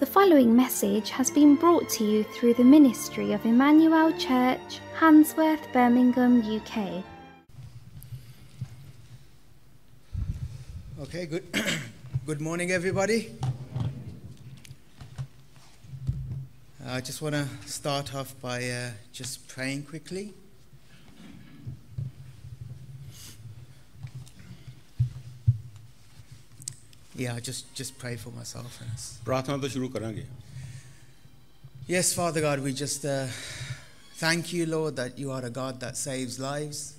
The following message has been brought to you through the ministry of Emmanuel Church, Handsworth, Birmingham, UK. Okay, good good morning everybody. I just want to start off by uh, just praying quickly. yeah, just just pray for myself and Yes, Father God, we just uh, thank you, Lord, that you are a God that saves lives.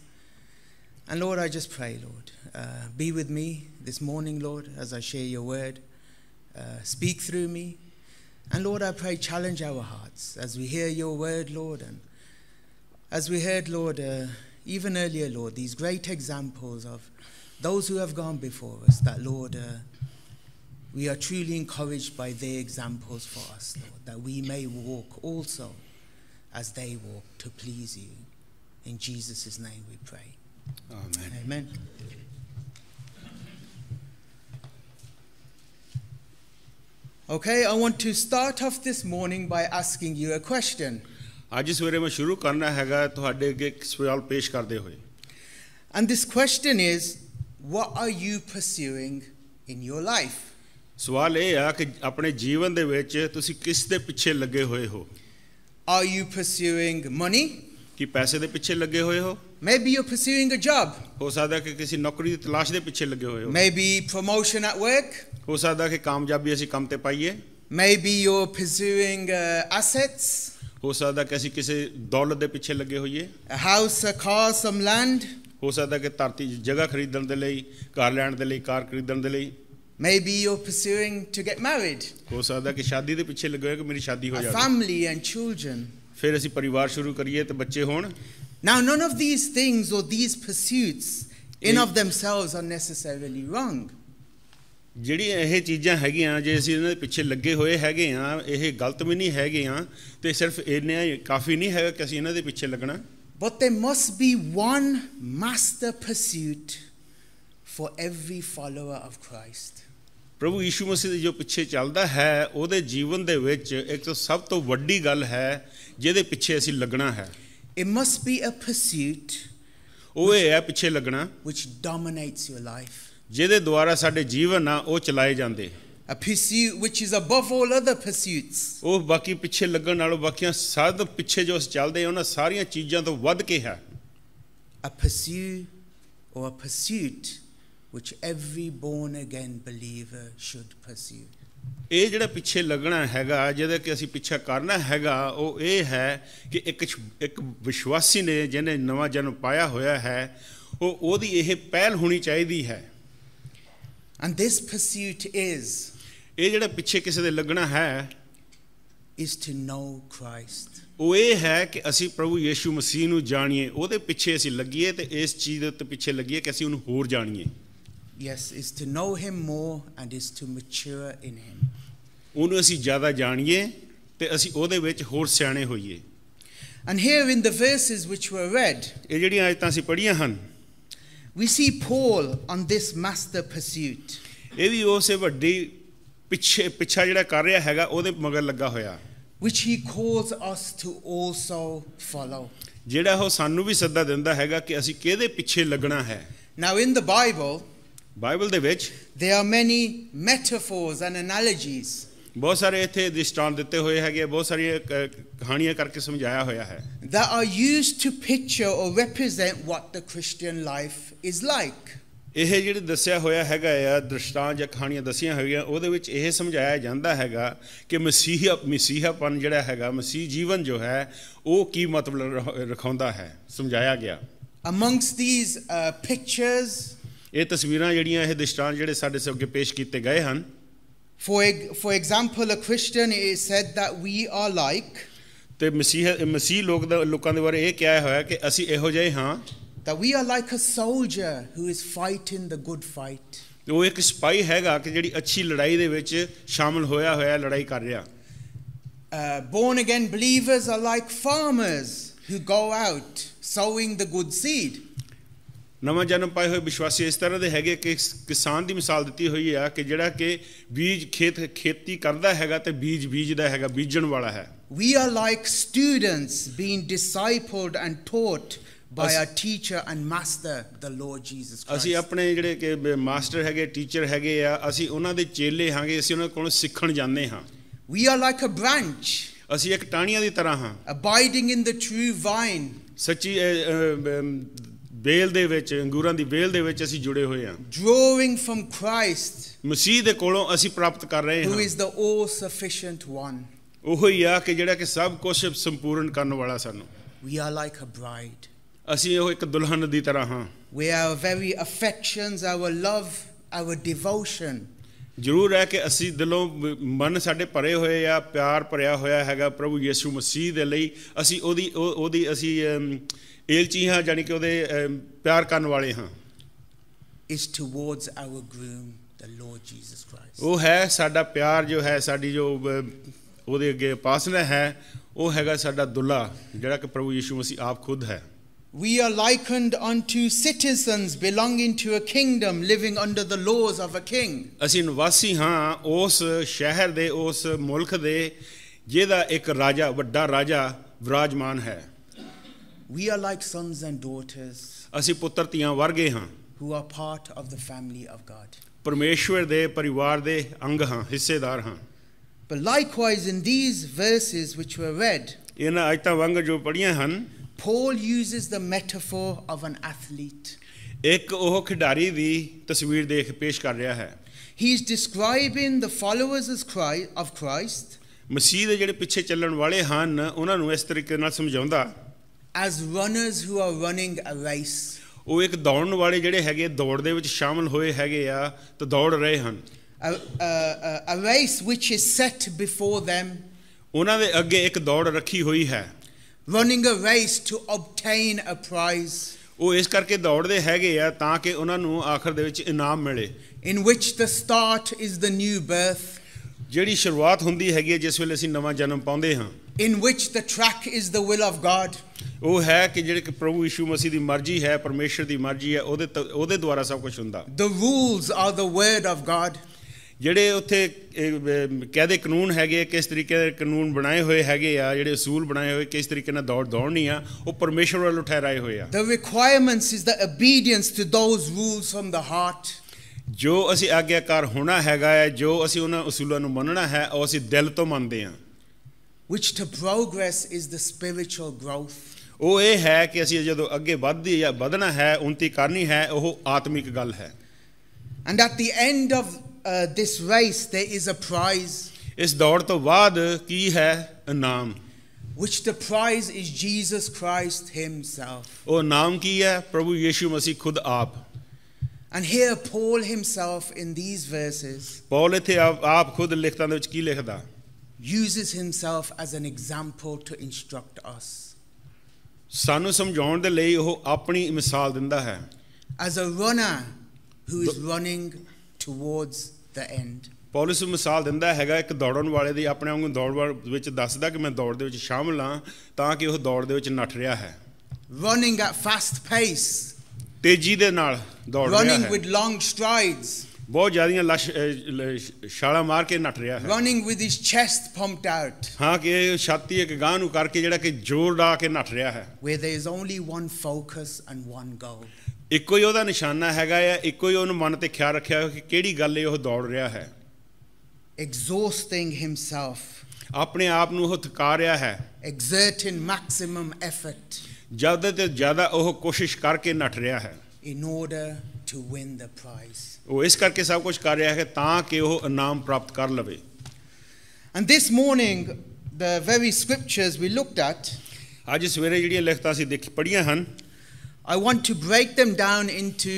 And Lord, I just pray, Lord, uh, be with me this morning, Lord, as I share your word. Uh, speak through me. And Lord, I pray, challenge our hearts as we hear your word, Lord. And as we heard, Lord, uh, even earlier, Lord, these great examples of those who have gone before us, that, Lord, uh, we are truly encouraged by their examples for us, Lord, that we may walk also as they walk to please you. In Jesus' name we pray. Amen. Amen. Okay, I want to start off this morning by asking you a question. And this question is what are you pursuing in your life? ਸਵਾਲ ਇਹ ਆ ਕਿ ਆਪਣੇ ਜੀਵਨ ਦੇ ਵਿੱਚ ਤੁਸੀਂ ਕਿਸ ਦੇ ਪਿੱਛੇ ਲੱਗੇ ਹੋਏ ਹੋ ਆਰ ਯੂ ਪਰਸੂਇੰਗ ਮਨੀ ਕੀ ਪੈਸੇ ਦੇ ਪਿੱਛੇ ਲੱਗੇ ਹੋਏ ਹੋ maybe you pursuing a job ਹੋ ਸਕਦਾ ਕਿ ਕਿਸੇ ਨੌਕਰੀ ਦੀ ਤਲਾਸ਼ ਦੇ ਪਿੱਛੇ ਲੱਗੇ ਹੋਏ ਹੋ ਮੇਬੀ ਪ੍ਰੋਮੋਸ਼ਨ ਐਟ ਵਰਕ ਹੋ ਸਕਦਾ ਕਿ ਕਾਮਯਾਬੀ ਅਸੀਂ ਕੰਮ ਤੇ ਪਾਈਏ ਮੇਬੀ ਯੂ ਪਰਸੂਇੰਗ uh, ਹੋ ਸਕਦਾ ਕਿ ਅਸੀਂ ਕਿਸੇ ਦੌਲਤ ਦੇ ਪਿੱਛੇ ਲੱਗੇ ਹੋਈਏ a house a some land ਹੋ ਸਕਦਾ ਕਿ ਧਰਤੀ ਜਗ੍ਹਾ ਖਰੀਦਣ ਦੇ ਲਈ ਘਰ ਲੈਣ ਦੇ ਲਈ ਕਾਰ ਖਰੀਦਣ ਦੇ ਲਈ Maybe you're pursuing to get married. ਹੋ ਸਕਦਾ ਕਿ ਸ਼ਾਦੀ ਦੇ ਪਿੱਛੇ ਲੱਗੇ ਕਿ ਮੇਰੀ ਸ਼ਾਦੀ ਹੋ ਜਾਵੇ. Family and children. ਫਿਰ ਅਸੀਂ ਪਰਿਵਾਰ ਸ਼ੁਰੂ ਕਰੀਏ ਤੇ ਬੱਚੇ ਹੋਣ। Now none of these things or these pursuits in of themselves are necessarily wrong. ਜਿਹੜੀਆਂ ਇਹ ਚੀਜ਼ਾਂ ਹੈਗੀਆਂ ਜੇ ਅਸੀਂ ਇਹਨਾਂ ਦੇ ਪਿੱਛੇ ਲੱਗੇ ਹੋਏ ਹੈਗੇ ਆ ਇਹ ਗਲਤ ਵੀ ਨਹੀਂ ਹੈਗੇ ਆ ਤੇ ਸਿਰਫ ਇੰਨਾ ਕਾਫੀ ਨਹੀਂ ਹੈਗਾ ਕਿ ਅਸੀਂ ਇਹਨਾਂ ਦੇ ਪਿੱਛੇ ਲੱਗਣਾ but there must be one master pursuit for every follower of Christ ਪ੍ਰਭੂ ਯੀਸ਼ੂ ਮਸੀਹ ਦੇ ਜੋ ਪਿੱਛੇ ਚੱਲਦਾ ਹੈ ਉਹਦੇ ਜੀਵਨ ਦੇ ਵਿੱਚ ਇੱਕ ਸਭ ਤੋਂ ਵੱਡੀ ਗੱਲ ਹੈ ਜਿਹਦੇ ਪਿੱਛੇ ਅਸੀਂ ਲੱਗਣਾ ਹੈ it must be a pursuit ਉਹ ਹੈ ਪਿੱਛੇ ਲੱਗਣਾ ਵਿਚ ਡੋਮਿਨੇਟਸ ਯੂਰ ਲਾਈਫ ਜਿਹਦੇ ਦੁਆਰਾ ਸਾਡੇ ਜੀਵਨ ਆ ਉਹ ਚਲਾਏ ਜਾਂਦੇ a pursuit which is above all other pursuits ਉਹ ਬਾਕੀ ਪਿੱਛੇ ਲੱਗਣ ਨਾਲੋਂ ਬਾਕੀਆਂ ਸਭ ਪਿੱਛੇ ਜੋ ਅਸੀਂ ਚੱਲਦੇ ਉਹਨਾਂ ਸਾਰੀਆਂ ਚੀਜ਼ਾਂ ਤੋਂ ਵੱਧ ਕੇ ਹੈ a pursuit or a pursuit which every born again believer should pursue. ਇਹ ਜਿਹੜਾ ਪਿੱਛੇ ਲੱਗਣਾ ਹੈਗਾ ਜਿਹਦੇ ਕਿ ਅਸੀਂ ਪਿੱਛਾ ਕਰਨਾ ਹੈਗਾ ਉਹ ਇਹ ਹੈ ਕਿ ਇੱਕ ਇੱਕ ਵਿਸ਼ਵਾਸੀ ਨੇ ਜਿਹਨੇ ਨਵਾਂ ਜਨਮ ਪਾਇਆ ਹੋਇਆ ਹੈ ਉਹ ਉਹਦੀ ਇਹ ਪਹਿਲ ਹੋਣੀ ਚਾਹੀਦੀ ਹੈ ਐਂਡ ਥਿਸ ਪਰਸੂਟ ਇਜ਼ ਇਹ ਜਿਹੜਾ ਪਿੱਛੇ ਕਿਸੇ ਦੇ ਲੱਗਣਾ ਹੈ ਇਜ਼ ਟੂ ਨੋ ਕ੍ਰਾਈਸਟ ਉਹ ਇਹ ਹੈ ਕਿ ਅਸੀਂ ਪ੍ਰਭੂ ਯੀਸ਼ੂ ਮਸੀਹ ਨੂੰ ਜਾਣੀਏ ਉਹਦੇ ਪਿੱਛੇ ਅਸੀਂ ਲੱਗੀਏ ਤੇ ਇਸ ਚੀਜ਼ ਦੇ ਪਿੱਛੇ ਲੱਗੀਏ ਕਿ ਅਸੀਂ ਉਹਨੂੰ ਹੋਰ ਜਾਣੀਏ Yes, is to know him more and is to mature in him. ਉਹਨੂੰ ਅਸੀਂ ਜ਼ਿਆਦਾ ਜਾਣੀਏ ਤੇ ਅਸੀਂ ਉਹਦੇ ਵਿੱਚ ਹੋਰ ਸਿਆਣੇ ਹੋਈਏ And here in the verses which were read, ਇਹ ਜਿਹੜੀਆਂ ਆਇਤਾਂ ਅਸੀਂ ਪੜ੍ਹੀਆਂ ਹਨ we see Paul on this master pursuit. ਇਹ ਵੀ ਉਸੇ ਵੱਡੀ ਪਿੱਛੇ ਪਿੱਛਾ ਜਿਹੜਾ ਕਰ ਰਿਹਾ ਹੈਗਾ ਉਹਦੇ ਮਗਰ ਲੱਗਾ ਹੋਇਆ which he calls us to also follow. ਜਿਹੜਾ ਉਹ ਸਾਨੂੰ ਵੀ ਸੱਦਾ ਦਿੰਦਾ ਹੈਗਾ ਕਿ ਅਸੀਂ ਕਿਹਦੇ ਪਿੱਛੇ ਲੱਗਣਾ ਹੈ। Now in the Bible Bible ਦੇ ਵਿੱਚ there are many metaphors and analogies ਬਹੁਤ ਸਾਰੇ ਇੱਥੇ ਦ੍ਰਿਸ਼ਟਾਂਤ ਦਿੱਤੇ ਹੋਏ ਹੈਗੇ ਬਹੁਤ ਸਾਰੀਆਂ ਕਹਾਣੀਆਂ ਕਰਕੇ ਸਮਝਾਇਆ ਹੋਇਆ ਹੈ that are used to picture or represent what the christian life is like ਇਹ ਜਿਹੜੇ ਦੱਸਿਆ ਹੋਇਆ ਹੈਗਾ ਆ ਦ੍ਰਿਸ਼ਟਾਂ ਜਾਂ ਕਹਾਣੀਆਂ ਦੱਸੀਆਂ ਹੋਈਆਂ ਉਹਦੇ ਵਿੱਚ ਇਹ ਸਮਝਾਇਆ ਜਾਂਦਾ ਹੈਗਾ ਕਿ ਮਸੀਹ ਮਸੀਹਾਪਨ ਜਿਹੜਾ ਹੈਗਾ ਮਸੀਹ ਜੀਵਨ ਜੋ ਹੈ ਉਹ ਕੀ ਮਤਲਬ ਰਖਾਉਂਦਾ ਹੈ ਸਮਝਾਇਆ ਗਿਆ amongst these uh, pictures ਇਹ ਤਸਵੀਰਾਂ ਜਿਹੜੀਆਂ ਇਹ ਦਿਸ਼ਟਾਂ ਜਿਹੜੇ ਸਾਡੇ ਸਭ ਅੱਗੇ ਪੇਸ਼ ਕੀਤੇ ਗਏ ਹਨ for for example a Christian it said that we are like ਤੇ ਮਸੀਹ ਮਸੀਹ ਲੋਕ ਦਾ ਲੋਕਾਂ ਦੇ ਬਾਰੇ ਇਹ ਕਿਹਾ ਹੋਇਆ ਕਿ ਅਸੀਂ ਇਹੋ ਜਿਹੇ ਹਾਂ that we are like a soldier who is fighting the good fight ਉਹ ਇੱਕ ਸਪਾਈ ਹੈਗਾ ਕਿ ਜਿਹੜੀ ਅੱਛੀ ਲੜਾਈ ਦੇ ਵਿੱਚ ਸ਼ਾਮਲ ਹੋਇਆ ਹੋਇਆ ਲੜਾਈ ਕਰ ਰਿਹਾ born again believers are like farmers who go out sowing the good seed ਨਵਾਂ ਜਨਮ ਪਾਏ ਹੋਏ ਵਿਸ਼ਵਾਸੀ ਇਸ ਤਰ੍ਹਾਂ ਦੇ ਹੈਗੇ ਕਿ ਕਿਸਾਨ ਦੀ ਮਿਸਾਲ ਦਿੱਤੀ ਹੋਈ ਆ ਕਿ ਜਿਹੜਾ ਕਿ ਬੀਜ ਖੇਤ ਖੇਤੀ ਕਰਦਾ ਹੈਗਾ ਤੇ ਬੀਜ ਬੀਜਦਾ ਹੈਗਾ ਬੀਜਣ ਵਾਲਾ ਹੈ we are like students being discipled and taught by our teacher and master the Lord Jesus christ ਅਸੀਂ ਆਪਣੇ ਜਿਹੜੇ ਕਿ ਮਾਸਟਰ ਹੈਗੇ ਟੀਚਰ ਹੈਗੇ ਆ ਅਸੀਂ ਉਹਨਾਂ ਦੇ ਚੇਲੇ ਹਾਂਗੇ ਅਸੀਂ ਉਹਨਾਂ ਕੋਲੋਂ ਸਿੱਖਣ ਜਾਂਦੇ ਹਾਂ we are like a branch ਅਸੀਂ ਇੱਕ ਟਾਹਣੀਆਂ ਦੀ ਤਰ੍ਹਾਂ ਹਾਂ abiding in the true vine ਸੱਚੀ ਵੇਲ ਦੇ ਵਿੱਚ ਅੰਗੂਰਾਂ ਦੀ ਵੇਲ ਦੇ ਵਿੱਚ ਅਸੀਂ ਜੁੜੇ ਹੋਏ ਹਾਂ ਜੋਇੰਗ ਫਰਮ ਕ੍ਰਾਈਸਟ ਮਸੀਹ ਦੇ ਕੋਲੋਂ ਅਸੀਂ ਪ੍ਰਾਪਤ ਕਰ ਰਹੇ ਹਾਂ who is the all sufficient one ਉਹ ਹੀ ਆ ਕਿ ਜਿਹੜਾ ਕਿ ਸਭ ਕੁਝ ਸੰਪੂਰਨ ਕਰਨ ਵਾਲਾ ਸਾਨੂੰ we are like a bride ਅਸੀਂ ਉਹ ਇੱਕ ਦੁਲਹਨ ਦੀ ਤਰ੍ਹਾਂ ਹਾਂ we are very affections our love our devotion ਜ਼ਰੂਰ ਹੈ ਕਿ ਅਸੀਂ ਦਿਲੋਂ ਮਨ ਸਾਡੇ ਭਰੇ ਹੋਏ ਆ ਪਿਆਰ ਭਰਿਆ ਹੋਇਆ ਹੈਗਾ ਪ੍ਰਭੂ ਯਿਸੂ ਮਸੀਹ ਦੇ ਲਈ ਅਸੀਂ ਉਹਦੀ ਉਹਦੀ ਅਸੀਂ ਏਲਚੀ ਹਾਂ ਜਾਨੀ ਕਿ ਉਹਦੇ ਪਿਆਰ ਕਰਨ ਵਾਲੇ ਹਾਂ is towards our groom the lord jesus christ ਉਹ ਹੈ ਸਾਡਾ ਪਿਆਰ ਜੋ ਹੈ ਸਾਡੀ ਜੋ ਉਹਦੇ ਅੱਗੇ ਪਾਸਨਾ ਹੈ ਉਹ ਹੈਗਾ ਸਾਡਾ ਦੁੱਲਾ ਜਿਹੜਾ ਕਿ ਪ੍ਰਭੂ ਯੀਸ਼ੂ ਮਸੀਹ ਆਪ ਖੁਦ ਹੈ We are likened unto citizens belonging to a kingdom living under the laws of a king. ਅਸੀਂ ਨਿਵਾਸੀ ਹਾਂ ਉਸ ਸ਼ਹਿਰ ਦੇ ਉਸ ਮੁਲਕ ਦੇ ਜਿਹਦਾ ਇੱਕ ਰਾਜਾ ਵੱਡਾ ਰਾਜਾ ਵਿਰਾਜਮਾਨ ਹੈ We are like sons and daughters ਅਸੀਂ ਪੁੱਤਰ ਧੀਆਂ ਵਰਗੇ ਹਾਂ who are part of the family of God ਪਰਮੇਸ਼ਵਰ ਦੇ ਪਰਿਵਾਰ ਦੇ ਅੰਗ ਹਾਂ ਹਿੱਸੇਦਾਰ ਹਾਂ but likewise in these verses which were read ਇਹਨਾਂ ਅਜਤਾਂ ਵਾਂਗ ਜੋ ਪੜੀਆਂ ਹਨ Paul uses the metaphor of an athlete ਇੱਕ ਉਹ ਖਿਡਾਰੀ ਦੀ ਤਸਵੀਰ ਦੇਖ ਪੇਸ਼ ਕਰ ਰਿਹਾ ਹੈ he is describing the followers of Christ ਮਸੀਹ ਦੇ ਜਿਹੜੇ ਪਿੱਛੇ ਚੱਲਣ ਵਾਲੇ ਹਨ ਉਹਨਾਂ ਨੂੰ ਇਸ ਤਰੀਕੇ ਨਾਲ ਸਮਝਾਉਂਦਾ as runners who are running a race ਉਹ ਇੱਕ ਦੌੜਨ ਵਾਲੇ ਜਿਹੜੇ ਹੈਗੇ ਦੌੜ ਦੇ ਵਿੱਚ ਸ਼ਾਮਲ ਹੋਏ ਹੈਗੇ ਆ ਤੇ ਦੌੜ ਰਹੇ ਹਨ a race which is set before them ਉਹਨਾਂ ਦੇ ਅੱਗੇ ਇੱਕ ਦੌੜ ਰੱਖੀ ਹੋਈ ਹੈ running a race to obtain a prize ਉਹ ਇਸ ਕਰਕੇ ਦੌੜਦੇ ਹੈਗੇ ਆ ਤਾਂ ਕਿ ਉਹਨਾਂ ਨੂੰ ਆਖਰ ਦੇ ਵਿੱਚ ਇਨਾਮ ਮਿਲੇ in which the start is the new birth ਜਿਹੜੀ ਸ਼ੁਰੂਆਤ ਹੁੰਦੀ ਹੈਗੀ ਜਿਸ ਵੇਲੇ ਅਸੀਂ ਨਵਾਂ ਜਨਮ ਪਾਉਂਦੇ ਹਾਂ in which the track is the will of God. ਉਹ ਹੈ ਕਿ ਜਿਹੜੇ ਕਿ ਪ੍ਰਭੂ ਯਿਸੂ ਮਸੀਹ ਦੀ ਮਰਜ਼ੀ ਹੈ ਪਰਮੇਸ਼ਰ ਦੀ ਮਰਜ਼ੀ ਹੈ ਉਹਦੇ ਉਹਦੇ ਦੁਆਰਾ ਸਭ ਕੁਝ ਹੁੰਦਾ The rules are the word of God. ਜਿਹੜੇ ਉੱਥੇ ਕਹਦੇ ਕਾਨੂੰਨ ਹੈਗੇ ਕਿਸ ਤਰੀਕੇ ਦੇ ਕਾਨੂੰਨ ਬਣਾਏ ਹੋਏ ਹੈਗੇ ਆ ਜਿਹੜੇ ਅਸੂਲ ਬਣਾਏ ਹੋਏ ਕਿਸ ਤਰੀਕੇ ਨਾਲ ਦੌੜ ਦੌੜਨੀ ਆ ਉਹ ਪਰਮੇਸ਼ਰ ਵੱਲੋਂ ਠਹਿਰਾਏ ਹੋਏ ਆ The requirements is the obedience to those rules from the heart. ਜੋ ਅਸੀਂ ਆਗਿਆਕਾਰ ਹੋਣਾ ਹੈਗਾ ਹੈ ਜੋ ਅਸੀਂ ਉਹਨਾਂ ਅਸੂਲਾਂ ਨੂੰ ਮੰਨਣਾ ਹੈ ਉਹ ਅਸੀਂ ਦਿਲ ਤੋਂ ਮੰਨਦੇ ਹਾਂ which to progress is the spiritual growth ਉਹ ਇਹ ਹੈ ਕਿ ਅਸੀਂ ਜਦੋਂ ਅੱਗੇ ਵਧਦੀ ਜਾਂ ਵਧਣਾ ਹੈ ਉਨਤੀ ਕਰਨੀ ਹੈ ਉਹ ਆਤਮਿਕ ਗੱਲ ਹੈ and at the end of uh, this race there is a prize ਇਸ ਦੌੜ ਤੋਂ ਬਾਅਦ ਕੀ ਹੈ ਇਨਾਮ which the prize is Jesus Christ himself ਉਹ ਨਾਮ ਕੀ ਹੈ ਪ੍ਰਭੂ ਯੀਸ਼ੂ ਮਸੀਹ ਖੁਦ ਆਪ and here Paul himself in these verses Paul ਇੱਥੇ ਆਪ ਖੁਦ ਲਿਖਤਾਂ ਦੇ ਵਿੱਚ ਕੀ ਲਿਖਦਾ uses himself as an example to instruct us. ਸਾਨੂੰ ਸਮਝਾਉਣ ਦੇ ਲਈ ਉਹ ਆਪਣੀ ਮਿਸਾਲ ਦਿੰਦਾ ਹੈ as a runner who is running towards the end Paulus ਮਿਸਾਲ ਦਿੰਦਾ ਹੈਗਾ ਇੱਕ ਦੌੜਨ ਵਾਲੇ ਦੀ ਆਪਣੇ ਵਾਂਗੂ ਦੌੜ ਵਿੱਚ ਦੱਸਦਾ ਕਿ ਮੈਂ ਦੌੜ ਦੇ ਵਿੱਚ ਸ਼ਾਮਲ ਹਾਂ ਤਾਂ ਕਿ ਉਹ ਦੌੜ ਦੇ ਵਿੱਚ ਨੱਠ ਰਿਹਾ ਹੈ running at fast pace ਤੇਜ਼ੀ ਦੇ ਨਾਲ ਦੌੜ ਰਿਹਾ ਹੈ running with long strides ਬਹੁਤ ਜ਼ਿਆਦੀਆਂ ਛਾਲਾ ਮਾਰ ਕੇ ਨੱਟ ਰਿਹਾ ਹੈ running with his chest pumped out ਹਾਂ ਕਿ ਛਾਤੀ ਇੱਕ ਗਾਂ ਨੂੰ ਕਰਕੇ ਜਿਹੜਾ ਕਿ ਜ਼ੋਰ ਡਾ ਕੇ ਨੱਟ ਰਿਹਾ ਹੈ where there is only one focus and one goal ਇੱਕੋ ਹੀ ਉਹਦਾ ਨਿਸ਼ਾਨਾ ਹੈਗਾ ਹੈ ਇੱਕੋ ਹੀ ਉਹਨੂੰ ਮਨ ਤੇ ਖਿਆਲ ਰੱਖਿਆ ਹੋਇਆ ਕਿ ਕਿਹੜੀ ਗੱਲ ਇਹ ਉਹ ਦੌੜ ਰਿਹਾ ਹੈ ਐਗਜ਼ੌਸਟਿੰਗ ਹਿਮਸੈਲਫ ਆਪਣੇ ਆਪ ਨੂੰ ਉਹ ਥਕਾ ਰਿਹਾ ਹੈ ਐਗਜ਼ਰਟਿੰਗ ਮੈਕਸਿਮਮ ਐਫਰਟ ਜਿਆਦਾ ਤੇ ਜਿਆਦਾ ਉਹ ਕੋਸ਼ਿਸ਼ ਕਰਕੇ ਨੱਟ ਰਿਹਾ ਹੈ in order to win the prize. ਉਹ ਇਸ ਕਰਕੇ ਸਭ ਕੁਝ ਕਰ ਰਿਹਾ ਹੈ ਤਾਂ ਕਿ ਉਹ ਇਨਾਮ ਪ੍ਰਾਪਤ ਕਰ ਲਵੇ And this morning the very scriptures we looked at ਅੱਜ ਸਵੇਰੇ ਜਿਹੜੀਆਂ ਲਿਖਤਾਂ ਅਸੀਂ ਪੜੀਆਂ ਹਨ I want to break them down into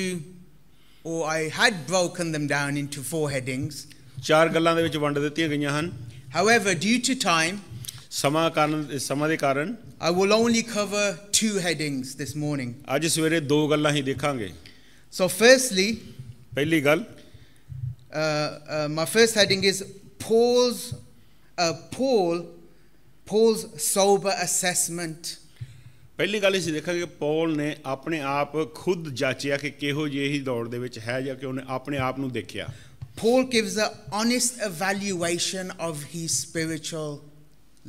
or I had broken them down into four headings ਚਾਰ ਗੱਲਾਂ ਦੇ ਵਿੱਚ ਵੰਡ ਦਿੱਤੀਆਂ ਗਈਆਂ ਹਨ However due to time ਸਮਾਂ ਕਾਰਨ ਸਮਾਂ ਦੇ ਕਾਰਨ I will only cover two headings this morning ਅੱਜ ਸਵੇਰੇ ਦੋ ਗੱਲਾਂ ਹੀ ਦੇਖਾਂਗੇ so firstly, पहली गल uh, uh, my first heading is Paul's uh, Paul Paul's sober assessment. ਪਹਿਲੀ ਗੱਲ ਅਸੀਂ ਦੇਖਾਂਗੇ ਪੌਲ ਨੇ ਆਪਣੇ ਆਪ ਖੁਦ ਜਾਂਚਿਆ ਕਿ ਕਿਹੋ ਜਿਹੀ ਦੌੜ ਦੇ ਵਿੱਚ ਹੈ ਜਾਂ ਕਿ ਉਹਨੇ ਆਪਣੇ ਆਪ ਨੂੰ Paul gives an honest evaluation of his spiritual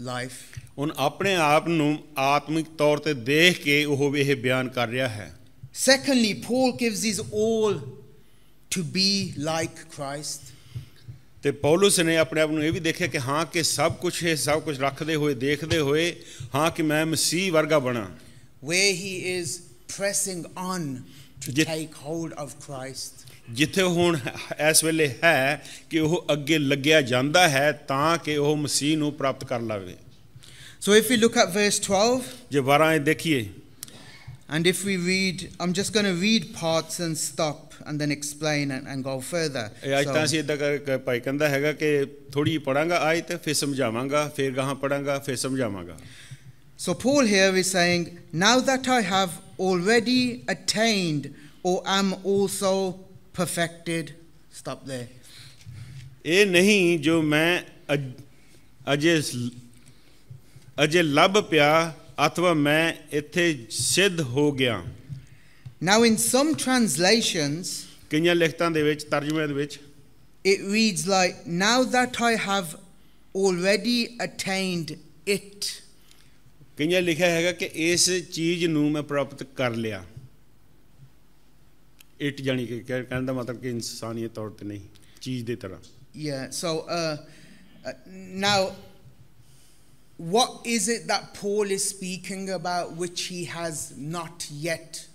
life. Secondly, Paul gives his all to be like Christ. ਤੇ ਪੌਲਸ ਨੇ ਆਪਣੇ ਆਪ ਨੂੰ ਇਹ ਵੀ ਦੇਖਿਆ ਕਿ ਹਾਂ ਕਿ ਸਭ ਕੁਝ ਹੈ ਸਭ ਕੁਝ ਰੱਖਦੇ ਹੋਏ ਦੇਖਦੇ ਹੋਏ ਹਾਂ ਕਿ ਮੈਂ ਮਸੀਹ ਵਰਗਾ ਬਣਾ where he is pressing on to take hold of Christ ਜਿੱਥੇ ਹੁਣ ਇਸ ਵੇਲੇ ਹੈ ਕਿ ਉਹ ਅੱਗੇ ਲੱਗਿਆ ਜਾਂਦਾ ਹੈ ਤਾਂ ਕਿ ਉਹ ਮਸੀਹ ਨੂੰ ਪ੍ਰਾਪਤ ਕਰ ਲਵੇ so if we look at verse 12 ਜੇ 12 ਦੇਖੀਏ and if we read, I'm just going to read parts and stop and then explain and, and go further. ਅੱਜ So Paul here is saying, now that I have already attained or am also perfected. Stop there. ਇਹ ਨਹੀਂ ਜੋ ਮੈਂ ਅਜੇ ਅਜੇ ਲੱਭ ਪਿਆ ਅਥਵਾ ਮੈਂ ਇੱਥੇ ਸਿੱਧ ਹੋ ਗਿਆ ਨਾਉ ਇਨ ਸਮ ਟ੍ਰਾਂਸਲੇਸ਼ਨਸ ਕਿੰਨੀਆਂ ਲਿਖਤਾਂ ਦੇ ਵਿੱਚ ਤਰਜਮੇ ਦੇ ਵਿੱਚ it reads like now that I have already attained it ਕਿੰਨੀਆਂ ਲਿਖਿਆ ਹੈਗਾ ਕਿ ਇਸ ਚੀਜ਼ ਨੂੰ ਮੈਂ ਪ੍ਰਾਪਤ ਕਰ ਲਿਆ ਇਟ ਜਾਨੀ ਕਿ ਕਹਿਣ ਦਾ ਮਤਲਬ ਕਿ ਇਨਸਾਨੀਅਤ ਤੌਰ ਤੇ ਨਹੀਂ ਚੀਜ਼ ਦੇ ਤਰ੍ਹਾਂ ਯਾ ਸੋ ਅ ਨਾਉ what is it that Paul is speaking about which he has not yet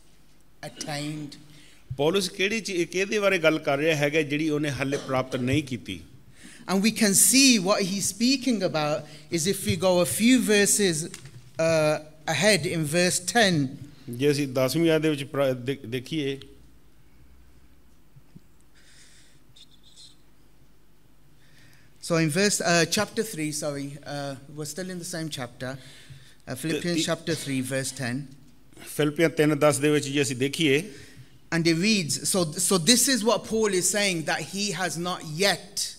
attained? Paulus And we can see what he's speaking about is if we go a few verses uh, ahead in verse 10. ਜੇ ਅਸੀਂ 10ਵੀਂ ਆਇਤ ਦੇ ਵਿੱਚ ਦੇਖੀਏ So in verse uh, chapter three, sorry, uh, we're still in the same chapter, uh, Philippians the, chapter three, verse ten. Philippians 10 10 ਦੇ ਵਿੱਚ ਜੇ ਅਸੀਂ ਦੇਖੀਏ and it reads so so this is what Paul is saying that he has not yet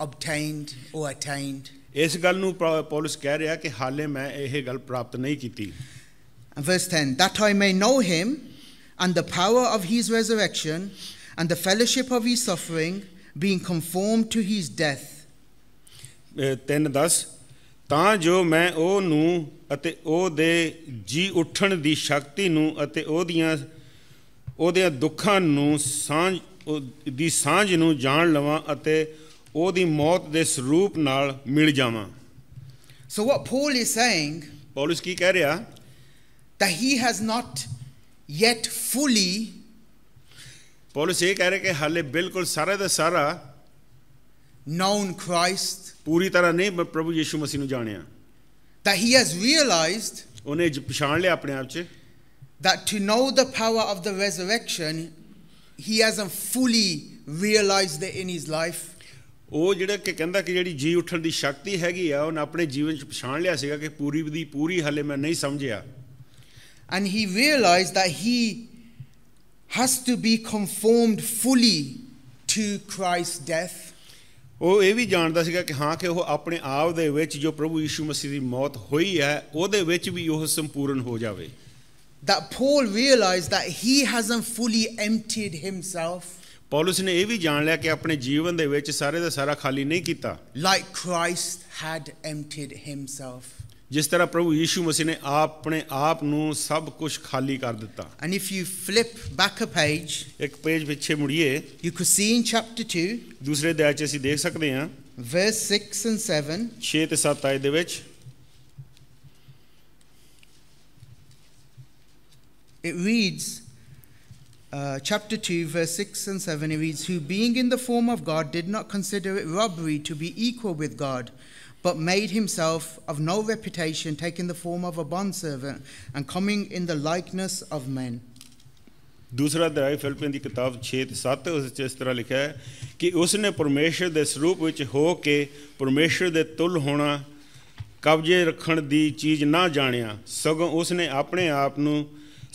obtained or attained. ਇਸ ਗੱਲ ਨੂੰ ਪੌਲਸ ਕਹਿ ਰਿਹਾ ਕਿ ਹਾਲੇ ਮੈਂ ਇਹ ਗੱਲ ਪ੍ਰਾਪਤ ਨਹੀਂ ਕੀਤੀ। And verse 10 that I may know him and the power of his resurrection and the fellowship of his suffering being conformed to his death 3:10 ਤਾਂ ਜੋ ਮੈਂ ਉਹ ਨੂੰ ਅਤੇ ਉਹ ਦੇ ਜੀ ਉੱਠਣ ਦੀ ਸ਼ਕਤੀ ਨੂੰ ਅਤੇ ਉਹਦੀਆਂ ਉਹਦੇ ਦੁੱਖਾਂ ਨੂੰ ਸਾਂਝ ਦੀ ਸਾਂਝ ਨੂੰ ਜਾਣ ਲਵਾਂ ਅਤੇ ਉਹਦੀ ਮੌਤ ਦੇ ਸਰੂਪ ਨਾਲ ਮਿਲ ਜਾਵਾਂ So what Paul is saying Paulus ਕੀ ਕਹਿ ਰਿਹਾ that he has not yet fully Paulus ਇਹ ਕਹਿ ਰਿਹਾ ਕਿ ਹਾਲੇ ਬਿਲਕੁਲ ਸਾਰੇ ਦਾ ਸਾਰਾ known Christ ਪੂਰੀ ਤਰ੍ਹਾਂ ਨਹੀਂ ਮੈਂ ਪ੍ਰਭੂ ਯੀਸ਼ੂ ਮਸੀਹ ਨੂੰ ਜਾਣਿਆ that he has realized ਉਹਨੇ ਪਛਾਣ ਲਿਆ ਆਪਣੇ ਆਪ 'ਚ that to know the power of the resurrection he hasn't fully realized it in his life ਉਹ ਜਿਹੜਾ ਕਿ ਕਹਿੰਦਾ ਕਿ ਜਿਹੜੀ ਜੀ ਉੱਠਣ ਦੀ ਸ਼ਕਤੀ ਹੈਗੀ ਆ ਉਹਨੇ ਆਪਣੇ ਜੀਵਨ 'ਚ ਪਛਾਣ ਲਿਆ ਸੀਗਾ ਕਿ ਪੂਰੀ ਦੀ ਪੂਰੀ ਹਲੇ ਮੈਂ ਨਹੀਂ ਸਮਝਿਆ and he realized that he has to be conformed fully to Christ's death ਉਹ ਇਹ ਵੀ ਜਾਣਦਾ ਸੀਗਾ ਕਿ ਹਾਂ ਕਿ ਉਹ ਆਪਣੇ ਆਪ ਦੇ ਵਿੱਚ ਜੋ ਪ੍ਰਭੂ ਯਿਸੂ ਮਸੀਹ ਦੀ ਮੌਤ ਹੋਈ ਹੈ ਉਹਦੇ ਵਿੱਚ ਵੀ ਉਹ ਸੰਪੂਰਨ ਹੋ ਜਾਵੇ that Paul realized that he hasn't fully emptied himself Paulus ਨੇ ਇਹ ਵੀ ਜਾਣ ਲਿਆ ਕਿ ਆਪਣੇ ਜੀਵਨ ਦੇ ਵਿੱਚ ਸਾਰੇ ਦਾ ਸਾਰਾ ਖਾਲੀ ਨਹੀਂ ਕੀਤਾ like Christ had emptied himself ਜਿਸ ਤਰ੍ਹਾਂ ਪ੍ਰਭੂ ਯੀਸ਼ੂ ਮਸੀਹ ਨੇ ਆਪਣੇ ਆਪ ਨੂੰ ਸਭ ਕੁਝ ਖਾਲੀ ਕਰ ਦਿੱਤਾ and if you flip back a page ਇੱਕ ਪੇਜ ਪਿੱਛੇ ਮੁੜੀਏ you could see in chapter 2 ਦੂਸਰੇ ਦੇ ਚ ਅਸੀਂ ਦੇਖ ਸਕਦੇ ਹਾਂ ਵਰਸ 6 ਐਂਡ 7 6 ਤੇ 7 ਆਇਤ ਦੇ ਵਿੱਚ it reads Uh, chapter 2, verse 6 and 7, it reads Who being in the form of God did not consider it robbery to be equal with God, but made himself of no reputation, taking the form of a bondservant and coming in the likeness of men. ਦੂਸਰਾ ਦਰਾਇ ਫਿਲਪੀਆਂ ਦੀ ਕਿਤਾਬ 6 ਤੇ 7 ਉਸ ਵਿੱਚ ਇਸ ਤਰ੍ਹਾਂ ਲਿਖਿਆ ਹੈ ਕਿ ਉਸ ਨੇ ਪਰਮੇਸ਼ਰ ਦੇ ਸਰੂਪ ਵਿੱਚ ਹੋ ਕੇ ਪਰਮੇਸ਼ਰ ਦੇ ਤੁਲ ਹੋਣਾ ਕਬਜ਼ੇ ਰੱਖਣ ਦੀ ਚੀਜ਼ ਨਾ ਜਾਣਿਆ ਸਗੋਂ ਉਸ ਨੇ ਆਪਣੇ ਆਪ ਨੂੰ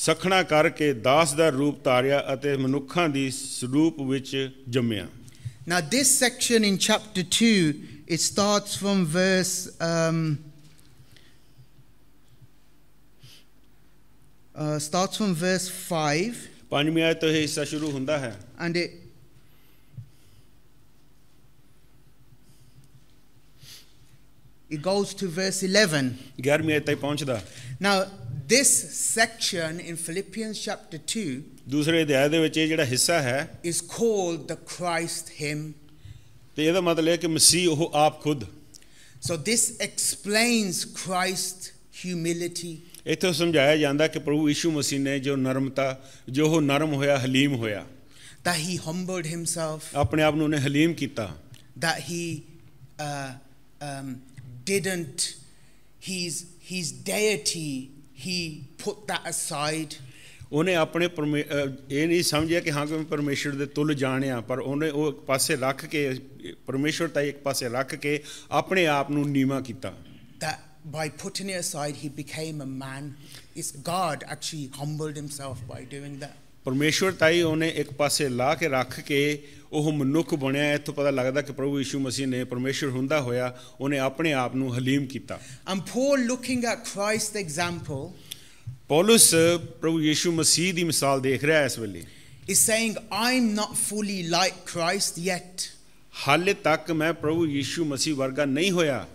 ਸਖਣਾ ਕਰਕੇ ਦਾਸ ਦਾ ਰੂਪ ਧਾਰਿਆ ਅਤੇ ਮਨੁੱਖਾਂ ਦੀ ਸਰੂਪ ਵਿੱਚ ਜੰਮਿਆ Now this section in chapter 2 it starts from verse um, uh, starts from verse 5 ਪੰਜਵੀਂ ਆਇਤ ਤੋਂ ਇਹ ਹਿੱਸਾ ਸ਼ੁਰੂ ਹੁੰਦਾ ਹੈ and it it goes to verse 11 11ਵੀਂ ਆਇਤ ਤੱਕ ਪਹੁੰਚਦਾ now this section in Philippians chapter 2 ਦੂਸਰੇ ਅਧਿਆਇ ਦੇ ਵਿੱਚ ਇਹ ਜਿਹੜਾ ਹਿੱਸਾ ਹੈ is called the Christ hymn ਤੇ ਇਹਦਾ ਮਤਲਬ ਇਹ ਕਿ ਮਸੀਹ ਉਹ ਆਪ ਖੁਦ so this explains Christ humility ਇਹ ਤੋਂ ਸਮਝਾਇਆ ਜਾਂਦਾ ਕਿ ਪ੍ਰਭੂ ਯਿਸੂ ਮਸੀਹ ਨੇ ਜੋ ਨਰਮਤਾ ਜੋ ਉਹ ਨਰਮ ਹੋਇਆ ਹਲੀਮ ਹੋਇਆ that ਹੀ ਹੰਬਲਡ ਹਿਮਸੈਲਫ ਆਪਣੇ ਆਪ ਨੂੰ ਉਹਨੇ ਹਲੀਮ ਕੀਤਾ ਦਾ he um didn't didn't his deity he put put aside ਉਹਨੇ ਆਪਣੇ ਇਹ ਨਹੀਂ ਸਮਝਿਆ ਕਿ ਹਾਂ ਕਿ ਮੈਂ ਪਰਮੇਸ਼ਰ ਦੇ ਤੁਲ ਜਾਣਿਆ ਪਰ ਉਹਨੇ ਉਹ ਇੱਕ ਪਾਸੇ ਰੱਖ ਕੇ ਪਰਮੇਸ਼ਰ ਤਾਂ ਇੱਕ ਪਾਸੇ ਰੱਖ ਕੇ ਆਪਣੇ ਆਪ ਨੂੰ ਨੀਵਾ ਕੀਤਾ ਤਾਂ by putting it aside he became a man is god actually humbled himself by doing that ਪਰਮੇਸ਼ਰ ਤਾਈ ਉਹਨੇ ਇੱਕ ਪਾਸੇ ਲਾ ਕੇ ਰੱਖ ਕੇ ਉਹ ਮਨੁੱਖ ਬਣਿਆ ਇੱਥੋਂ ਪਤਾ ਲੱਗਦਾ ਕਿ ਪ੍ਰਭੂ ਯਿਸੂ ਮਸੀਹ ਨੇ ਪਰਮੇਸ਼ਰ ਹੁੰਦਾ ਹੋਇਆ ਉਹਨੇ ਆਪਣੇ ਆਪ ਨੂੰ ਹਲੀਮ ਕੀਤਾ i'm for looking at Christ example ਪੌਲਸ ਪ੍ਰਭੂ ਯੀਸ਼ੂ ਮਸੀਹ ਦੀ ਮਿਸਾਲ ਦੇਖ ਰਿਹਾ ਹੈ ਇਸ ਵੇਲੇ ਇਸ saying I am not fully like Christ yet ਹਾਲੇ ਤੱਕ ਮੈਂ ਪ੍ਰਭੂ ਯੀਸ਼ੂ ਮਸੀਹ ਵਰਗਾ ਨਹੀਂ ਹੋਇਆ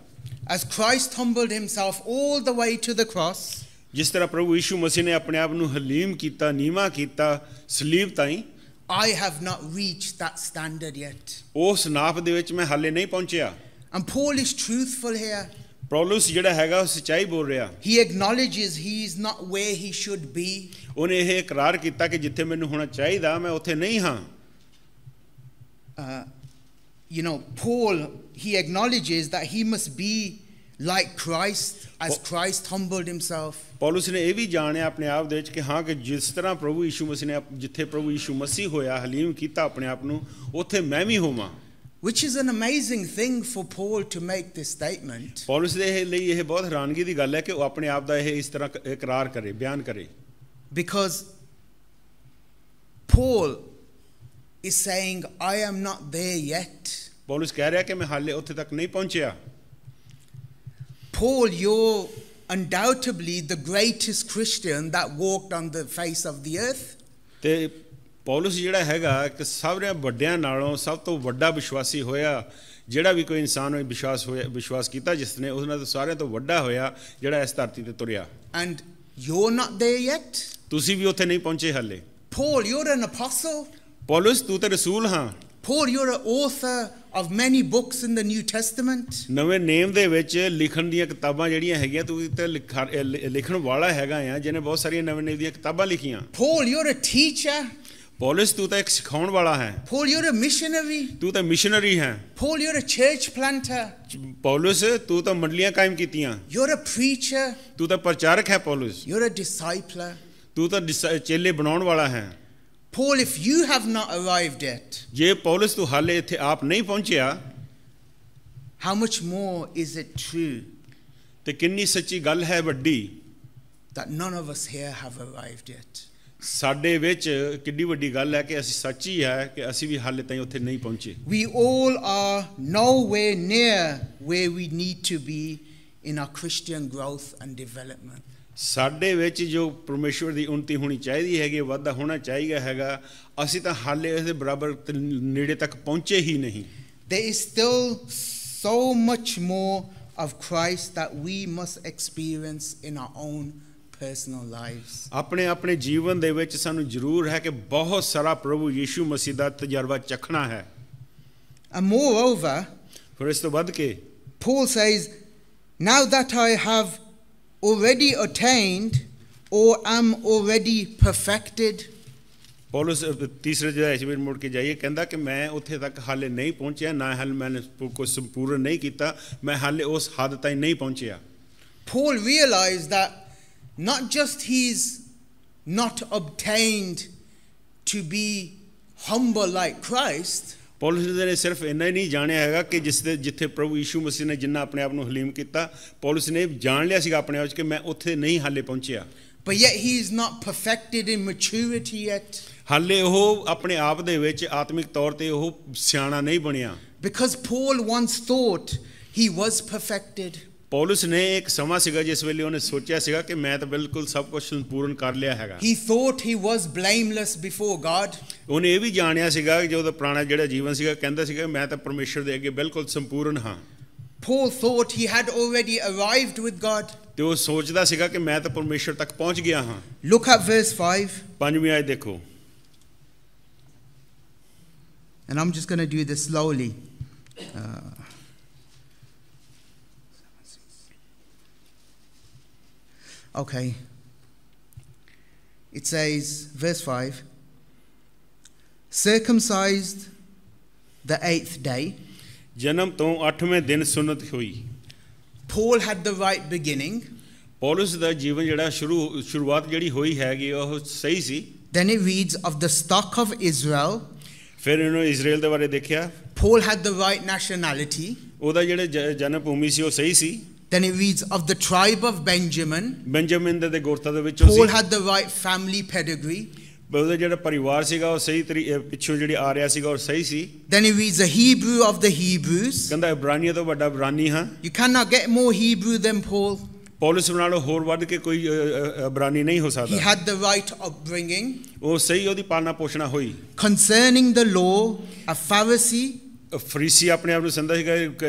as Christ humbled himself 올 the way to the cross ਜਿਸ ਤਰ੍ਹਾਂ ਪ੍ਰਭੂ ਯੀਸ਼ੂ ਮਸੀਹ ਨੇ ਆਪਣੇ ਆਪ ਨੂੰ ਹਲੀਮ ਕੀਤਾ ਨੀਵਾ ਕੀਤਾ ਸਲੀਬ ਤਾਈ I have not reach that standard yet ਉਸ ਨਾਪ ਦੇ ਵਿੱਚ ਮੈਂ ਹਾਲੇ ਨਹੀਂ ਪਹੁੰਚਿਆ ਐਮ ਪੌਲ ਇਸ ਟਰੂਥਫੁਲ ਹੇਅਰ ਪੌਲਸ ਜਿਹੜਾ ਹੈਗਾ ਉਹ ਸਚਾਈ ਬੋਲ ਰਿਹਾ he acknowledges he is not where he should be ਉਹਨੇ ਇਹ ਇਕਰਾਰ ਕੀਤਾ ਕਿ ਜਿੱਥੇ ਮੈਨੂੰ ਹੋਣਾ ਚਾਹੀਦਾ ਮੈਂ ਉੱਥੇ ਨਹੀਂ ਹਾਂ you know Paul he acknowledges that he must be like Christ as Christ humbled himself ਪੌਲਸ ਨੇ ਇਹ ਵੀ ਜਾਣਿਆ ਆਪਣੇ ਆਪ ਦੇ ਵਿੱਚ ਕਿ ਹਾਂ ਕਿ ਜਿਸ ਤਰ੍ਹਾਂ ਪ੍ਰਭੂ ਯਿਸੂ ਮਸੀਹ ਨੇ ਜਿੱਥੇ ਪ੍ਰਭੂ ਯਿਸੂ ਮਸੀਹ ਹੋਇਆ ਹਲੀਮ ਕੀਤਾ ਆਪਣੇ ਆਪ ਨੂੰ ਉੱਥੇ ਮੈਂ ਵੀ ਹੋਵਾਂ which is an amazing thing for Paul to make this statement. Paulus ਦੇ ਲਈ ਇਹ ਬਹੁਤ ਹੈਰਾਨਗੀ ਦੀ ਗੱਲ ਹੈ ਕਿ ਉਹ ਆਪਣੇ ਆਪ ਦਾ ਇਹ ਇਸ ਤਰ੍ਹਾਂ ਇਕਰਾਰ ਕਰੇ ਬਿਆਨ ਕਰੇ because Paul is saying I am not there yet. Paulus ਕਹਿ ਰਿਹਾ ਕਿ ਮੈਂ ਹਾਲੇ ਉੱਥੇ ਤੱਕ ਨਹੀਂ ਪਹੁੰਚਿਆ Paul you're undoubtedly the greatest Christian that walked on the face of the earth. ਤੇ ਪੌਲਸ ਜਿਹੜਾ ਹੈਗਾ ਕਿ ਸਾਰਿਆਂ ਵੱਡਿਆਂ ਨਾਲੋਂ ਸਭ ਤੋਂ ਵੱਡਾ ਵਿਸ਼ਵਾਸੀ ਹੋਇਆ ਜਿਹੜਾ ਵੀ ਕੋਈ ਇਨਸਾਨ ਹੋਏ ਵਿਸ਼ਵਾਸ ਹੋਇਆ ਵਿਸ਼ਵਾਸ ਕੀਤਾ ਜਿਸ ਨੇ ਉਹਨਾਂ ਤੋਂ ਸਾਰਿਆਂ ਤੋਂ ਵੱਡਾ ਹੋਇਆ ਜਿਹੜਾ ਇਸ ਧਰਤੀ ਤੇ ਤੁਰਿਆ and you are not there yet ਤੁਸੀਂ ਵੀ ਉੱਥੇ ਨਹੀਂ ਪਹੁੰਚੇ ਹਾਲੇ Paul you are an apostle ਪੌਲਸ ਤੂੰ ਤਾਂ ਰਸੂਲ ਹਾਂ you are a author of many books in the New Testament. ਨਵੇਂ ਨੇਮ ਦੇ ਵਿੱਚ ਲਿਖਣ ਦੀਆਂ ਕਿਤਾਬਾਂ ਜਿਹੜੀਆਂ ਹੈਗੀਆਂ ਤੂੰ ਤੇ ਲਿਖਣ ਵਾਲਾ ਹੈਗਾ ਆ ਜਿਹਨੇ ਬਹੁਤ ਸਾਰੀਆਂ ਨਵੇਂ ਨੇਮ ਦੀਆਂ ਕਿਤਾਬਾਂ ਲਿਖੀਆਂ Paul, you're a teacher. Paulus ਤੂੰ ਤਾਂ ਇੱਕ ਸਿਖਾਉਣ ਵਾਲਾ ਹੈ Paul you are a missionary ਤੂੰ ਤਾਂ ਮਿਸ਼ਨਰੀ ਹੈ Paul you are a church planter ਪੌਲਸ ਤੂੰ ਤਾਂ ਮੰਡਲੀਆਂ ਕਾਇਮ ਕੀਤੀਆਂ ਯੂ ਆਰ ਅ ਪ੍ਰੀਚਰ ਤੂੰ ਤਾਂ ਪ੍ਰਚਾਰਕ ਹੈ ਪੌਲਸ ਯੂ ਆਰ ਅ ਡਿਸਾਈਪਲਰ ਤੂੰ ਤਾਂ ਚੇਲੇ ਬਣਾਉਣ ਵਾਲਾ ਹੈ Paul if you have not arrived it ਜੇ ਪੌਲਸ ਤੂੰ ਹਾਲੇ ਇੱਥੇ ਆਪ ਨਹੀਂ ਪਹੁੰਚਿਆ how much more is it true ਤੇ ਕਿੰਨੀ ਸੱਚੀ ਗੱਲ ਹੈ ਵੱਡੀ that none of us here have arrived it ਸਾਡੇ ਵਿੱਚ ਕਿੰਨੀ ਵੱਡੀ ਗੱਲ ਹੈ ਕਿ ਅਸੀਂ ਸੱਚੀ ਹੈ ਕਿ ਅਸੀਂ ਵੀ ਹਾਲੇ ਤਾਈਂ ਉੱਥੇ ਨਹੀਂ ਪਹੁੰਚੇ we all are nowhere near where we need to be in our christian growth and development ਸਾਡੇ ਵਿੱਚ ਜੋ ਪਰਮੇਸ਼ਵਰ ਦੀ ਉਨਤੀ ਹੋਣੀ ਚਾਹੀਦੀ ਹੈਗੀ ਵਾਧਾ ਹੋਣਾ ਚਾਹੀਦਾ ਹੈਗਾ ਅਸੀਂ ਤਾਂ ਹਾਲੇ ਇਸ ਦੇ ਬਰਾਬਰ ਨੇੜੇ ਤੱਕ ਪਹੁੰਚੇ ਹੀ ਨਹੀਂ there is still so much more of christ that we must experience in our own personal lives ਆਪਣੇ ਆਪਣੇ ਜੀਵਨ ਦੇ ਵਿੱਚ ਸਾਨੂੰ ਜ਼ਰੂਰ ਹੈ ਕਿ ਬਹੁਤ ਸਾਰਾ ਪ੍ਰਭੂ ਯੀਸ਼ੂ ਮਸੀਹ ਦਾ ਤਜਰਬਾ ਚਖਣਾ ਹੈ and moreover ਫਿਰ ਇਸ ਤੋਂ ਵੱਧ ਕੇ Paul says now that I have already attained or am already perfected Paulus ਤੀਸਰੇ ਜਿਹੜਾ ਵਿੱਚ ਮੁੜ ਕੇ ਜਾਈਏ ਕਹਿੰਦਾ ਕਿ ਮੈਂ ਉੱਥੇ ਤੱਕ ਹਾਲੇ ਨਹੀਂ ਪਹੁੰਚਿਆ ਨਾ ਹਾਲ ਮੈਂ ਕੋਈ ਸੰਪੂਰਨ ਨਹੀਂ ਕੀਤਾ ਮੈਂ ਹਾਲੇ ਉਸ ਹੱਦ ਤਾਈਂ ਨਹੀਂ ਪਹੁੰਚਿਆ Paul realized that Not just he's not obtained to be humble like Christ. Paulus ਨੇ ਸਿਰਫ ਇੰਨਾ ਹੀ ਨਹੀਂ ਜਾਣਿਆ ਹੈਗਾ ਕਿ ਜਿਸ ਦੇ ਜਿੱਥੇ ਪ੍ਰਭੂ ਯੀਸ਼ੂ ਮਸੀਹ ਨੇ ਜਿੰਨਾ ਆਪਣੇ ਆਪ ਨੂੰ ਹਲੀਮ ਕੀਤਾ ਪੌਲਸ ਨੇ ਜਾਣ ਲਿਆ ਸੀਗਾ ਆਪਣੇ ਆਪ 'ਚ ਕਿ ਮੈਂ ਉੱਥੇ ਨਹੀਂ ਹਾਲੇ ਪਹੁੰਚਿਆ but yet he is not perfected in maturity yet ਹਾਲੇ ਉਹ ਆਪਣੇ ਆਪ ਦੇ ਵਿੱਚ ਆਤਮਿਕ ਤੌਰ ਤੇ ਉਹ ਸਿਆਣਾ ਨਹੀਂ ਬਣਿਆ because paul once thought he was perfected Paulus ਨੇ ਇੱਕ ਸਮਾਂ ਸੀਗਾ ਜਿਸ ਵੇਲੇ ਉਹਨੇ ਸੋਚਿਆ ਸੀਗਾ ਕਿ ਮੈਂ ਤਾਂ ਬਿਲਕੁਲ ਸਭ ਕੁਝ ਸੰਪੂਰਨ ਕਰ ਲਿਆ ਹੈਗਾ he thought he was blameless before God ਉਹਨੇ ਇਹ ਵੀ ਜਾਣਿਆ ਸੀਗਾ ਕਿ ਜਦੋਂ ਪੁਰਾਣਾ ਜਿਹੜਾ ਜੀਵਨ ਸੀਗਾ ਕਹਿੰਦਾ ਸੀਗਾ ਮੈਂ ਤਾਂ ਪਰਮੇਸ਼ਰ ਦੇ ਅੱਗੇ ਬਿਲਕੁਲ ਸੰਪੂਰਨ ਹਾਂ Paul thought he had already arrived with God. ਤੇ ਉਹ ਸੋਚਦਾ ਸੀਗਾ ਕਿ ਮੈਂ ਤਾਂ ਪਰਮੇਸ਼ਰ ਤੱਕ ਪਹੁੰਚ ਗਿਆ ਹਾਂ Look at verse 5. ਪੰਜਵੀਂ ਆਇਤ ਦੇਖੋ And I'm just going to do this slowly. Uh, Okay. It says, verse 5 circumcised the eighth day. ਜਨਮ ਤੋਂ 8ਵੇਂ ਦਿਨ ਸੁਨਤ ਹੋਈ Paul had the right beginning. Paulus ਦਾ ਜੀਵਨ ਜਿਹੜਾ ਸ਼ੁਰੂ ਸ਼ੁਰੂਆਤ ਜਿਹੜੀ ਹੋਈ ਹੈਗੀ ਉਹ ਸਹੀ ਸੀ Then it reads of the stock of Israel. ਫਿਰ ਇਹਨੂੰ ਇਜ਼ਰਾਈਲ ਦੇ ਬਾਰੇ ਦੇਖਿਆ Paul had the right nationality. ਉਹਦਾ ਜਿਹੜੇ ਜਨਮ ਭੂਮੀ ਸੀ ਉਹ ਸਹੀ ਸੀ then it reads of the tribe of Benjamin. Benjamin ਦੇ ਗੋਰਤਾ ਦੇ ਵਿੱਚੋਂ Paul had the right family pedigree. ਉਹਦਾ ਜਿਹੜਾ ਪਰਿਵਾਰ ਸੀਗਾ ਉਹ ਸਹੀ ਤਰੀ ਅਹ ਪਿੱਛੋਂ ਜਿਹੜੀ ਆ ਰਿਹਾ ਸੀਗਾ ਉਹ ਸਹੀ ਸੀ Then he reads a Hebrew of the Hebrews. ਕਹਿੰਦਾ ਇਬਰਾਨੀਆਂ ਤੋਂ ਵੱਡਾ ਇਬਰਾਨੀ ਹਾਂ You cannot get more Hebrew than Paul. Paulus ਨਾਲੋਂ ਹੋਰ ਵੱਧ ਕੇ ਕੋਈ ਅਹ, ਅਹ, ਇਬਰਾਨੀ ਨਹੀਂ ਹੋ He had the right upbringing. ਉਹ ਸਹੀ ਉਹਦੀ ਪਾਲਣਾ ਪੋਸ਼ਣਾ ਹੋਈ Concerning the law, a Pharisee, Pharisee ਆਪਣੇ ਆਪ ਨੂੰ ਸੰਦਾ ਸੀਗਾ ਇੱਕ,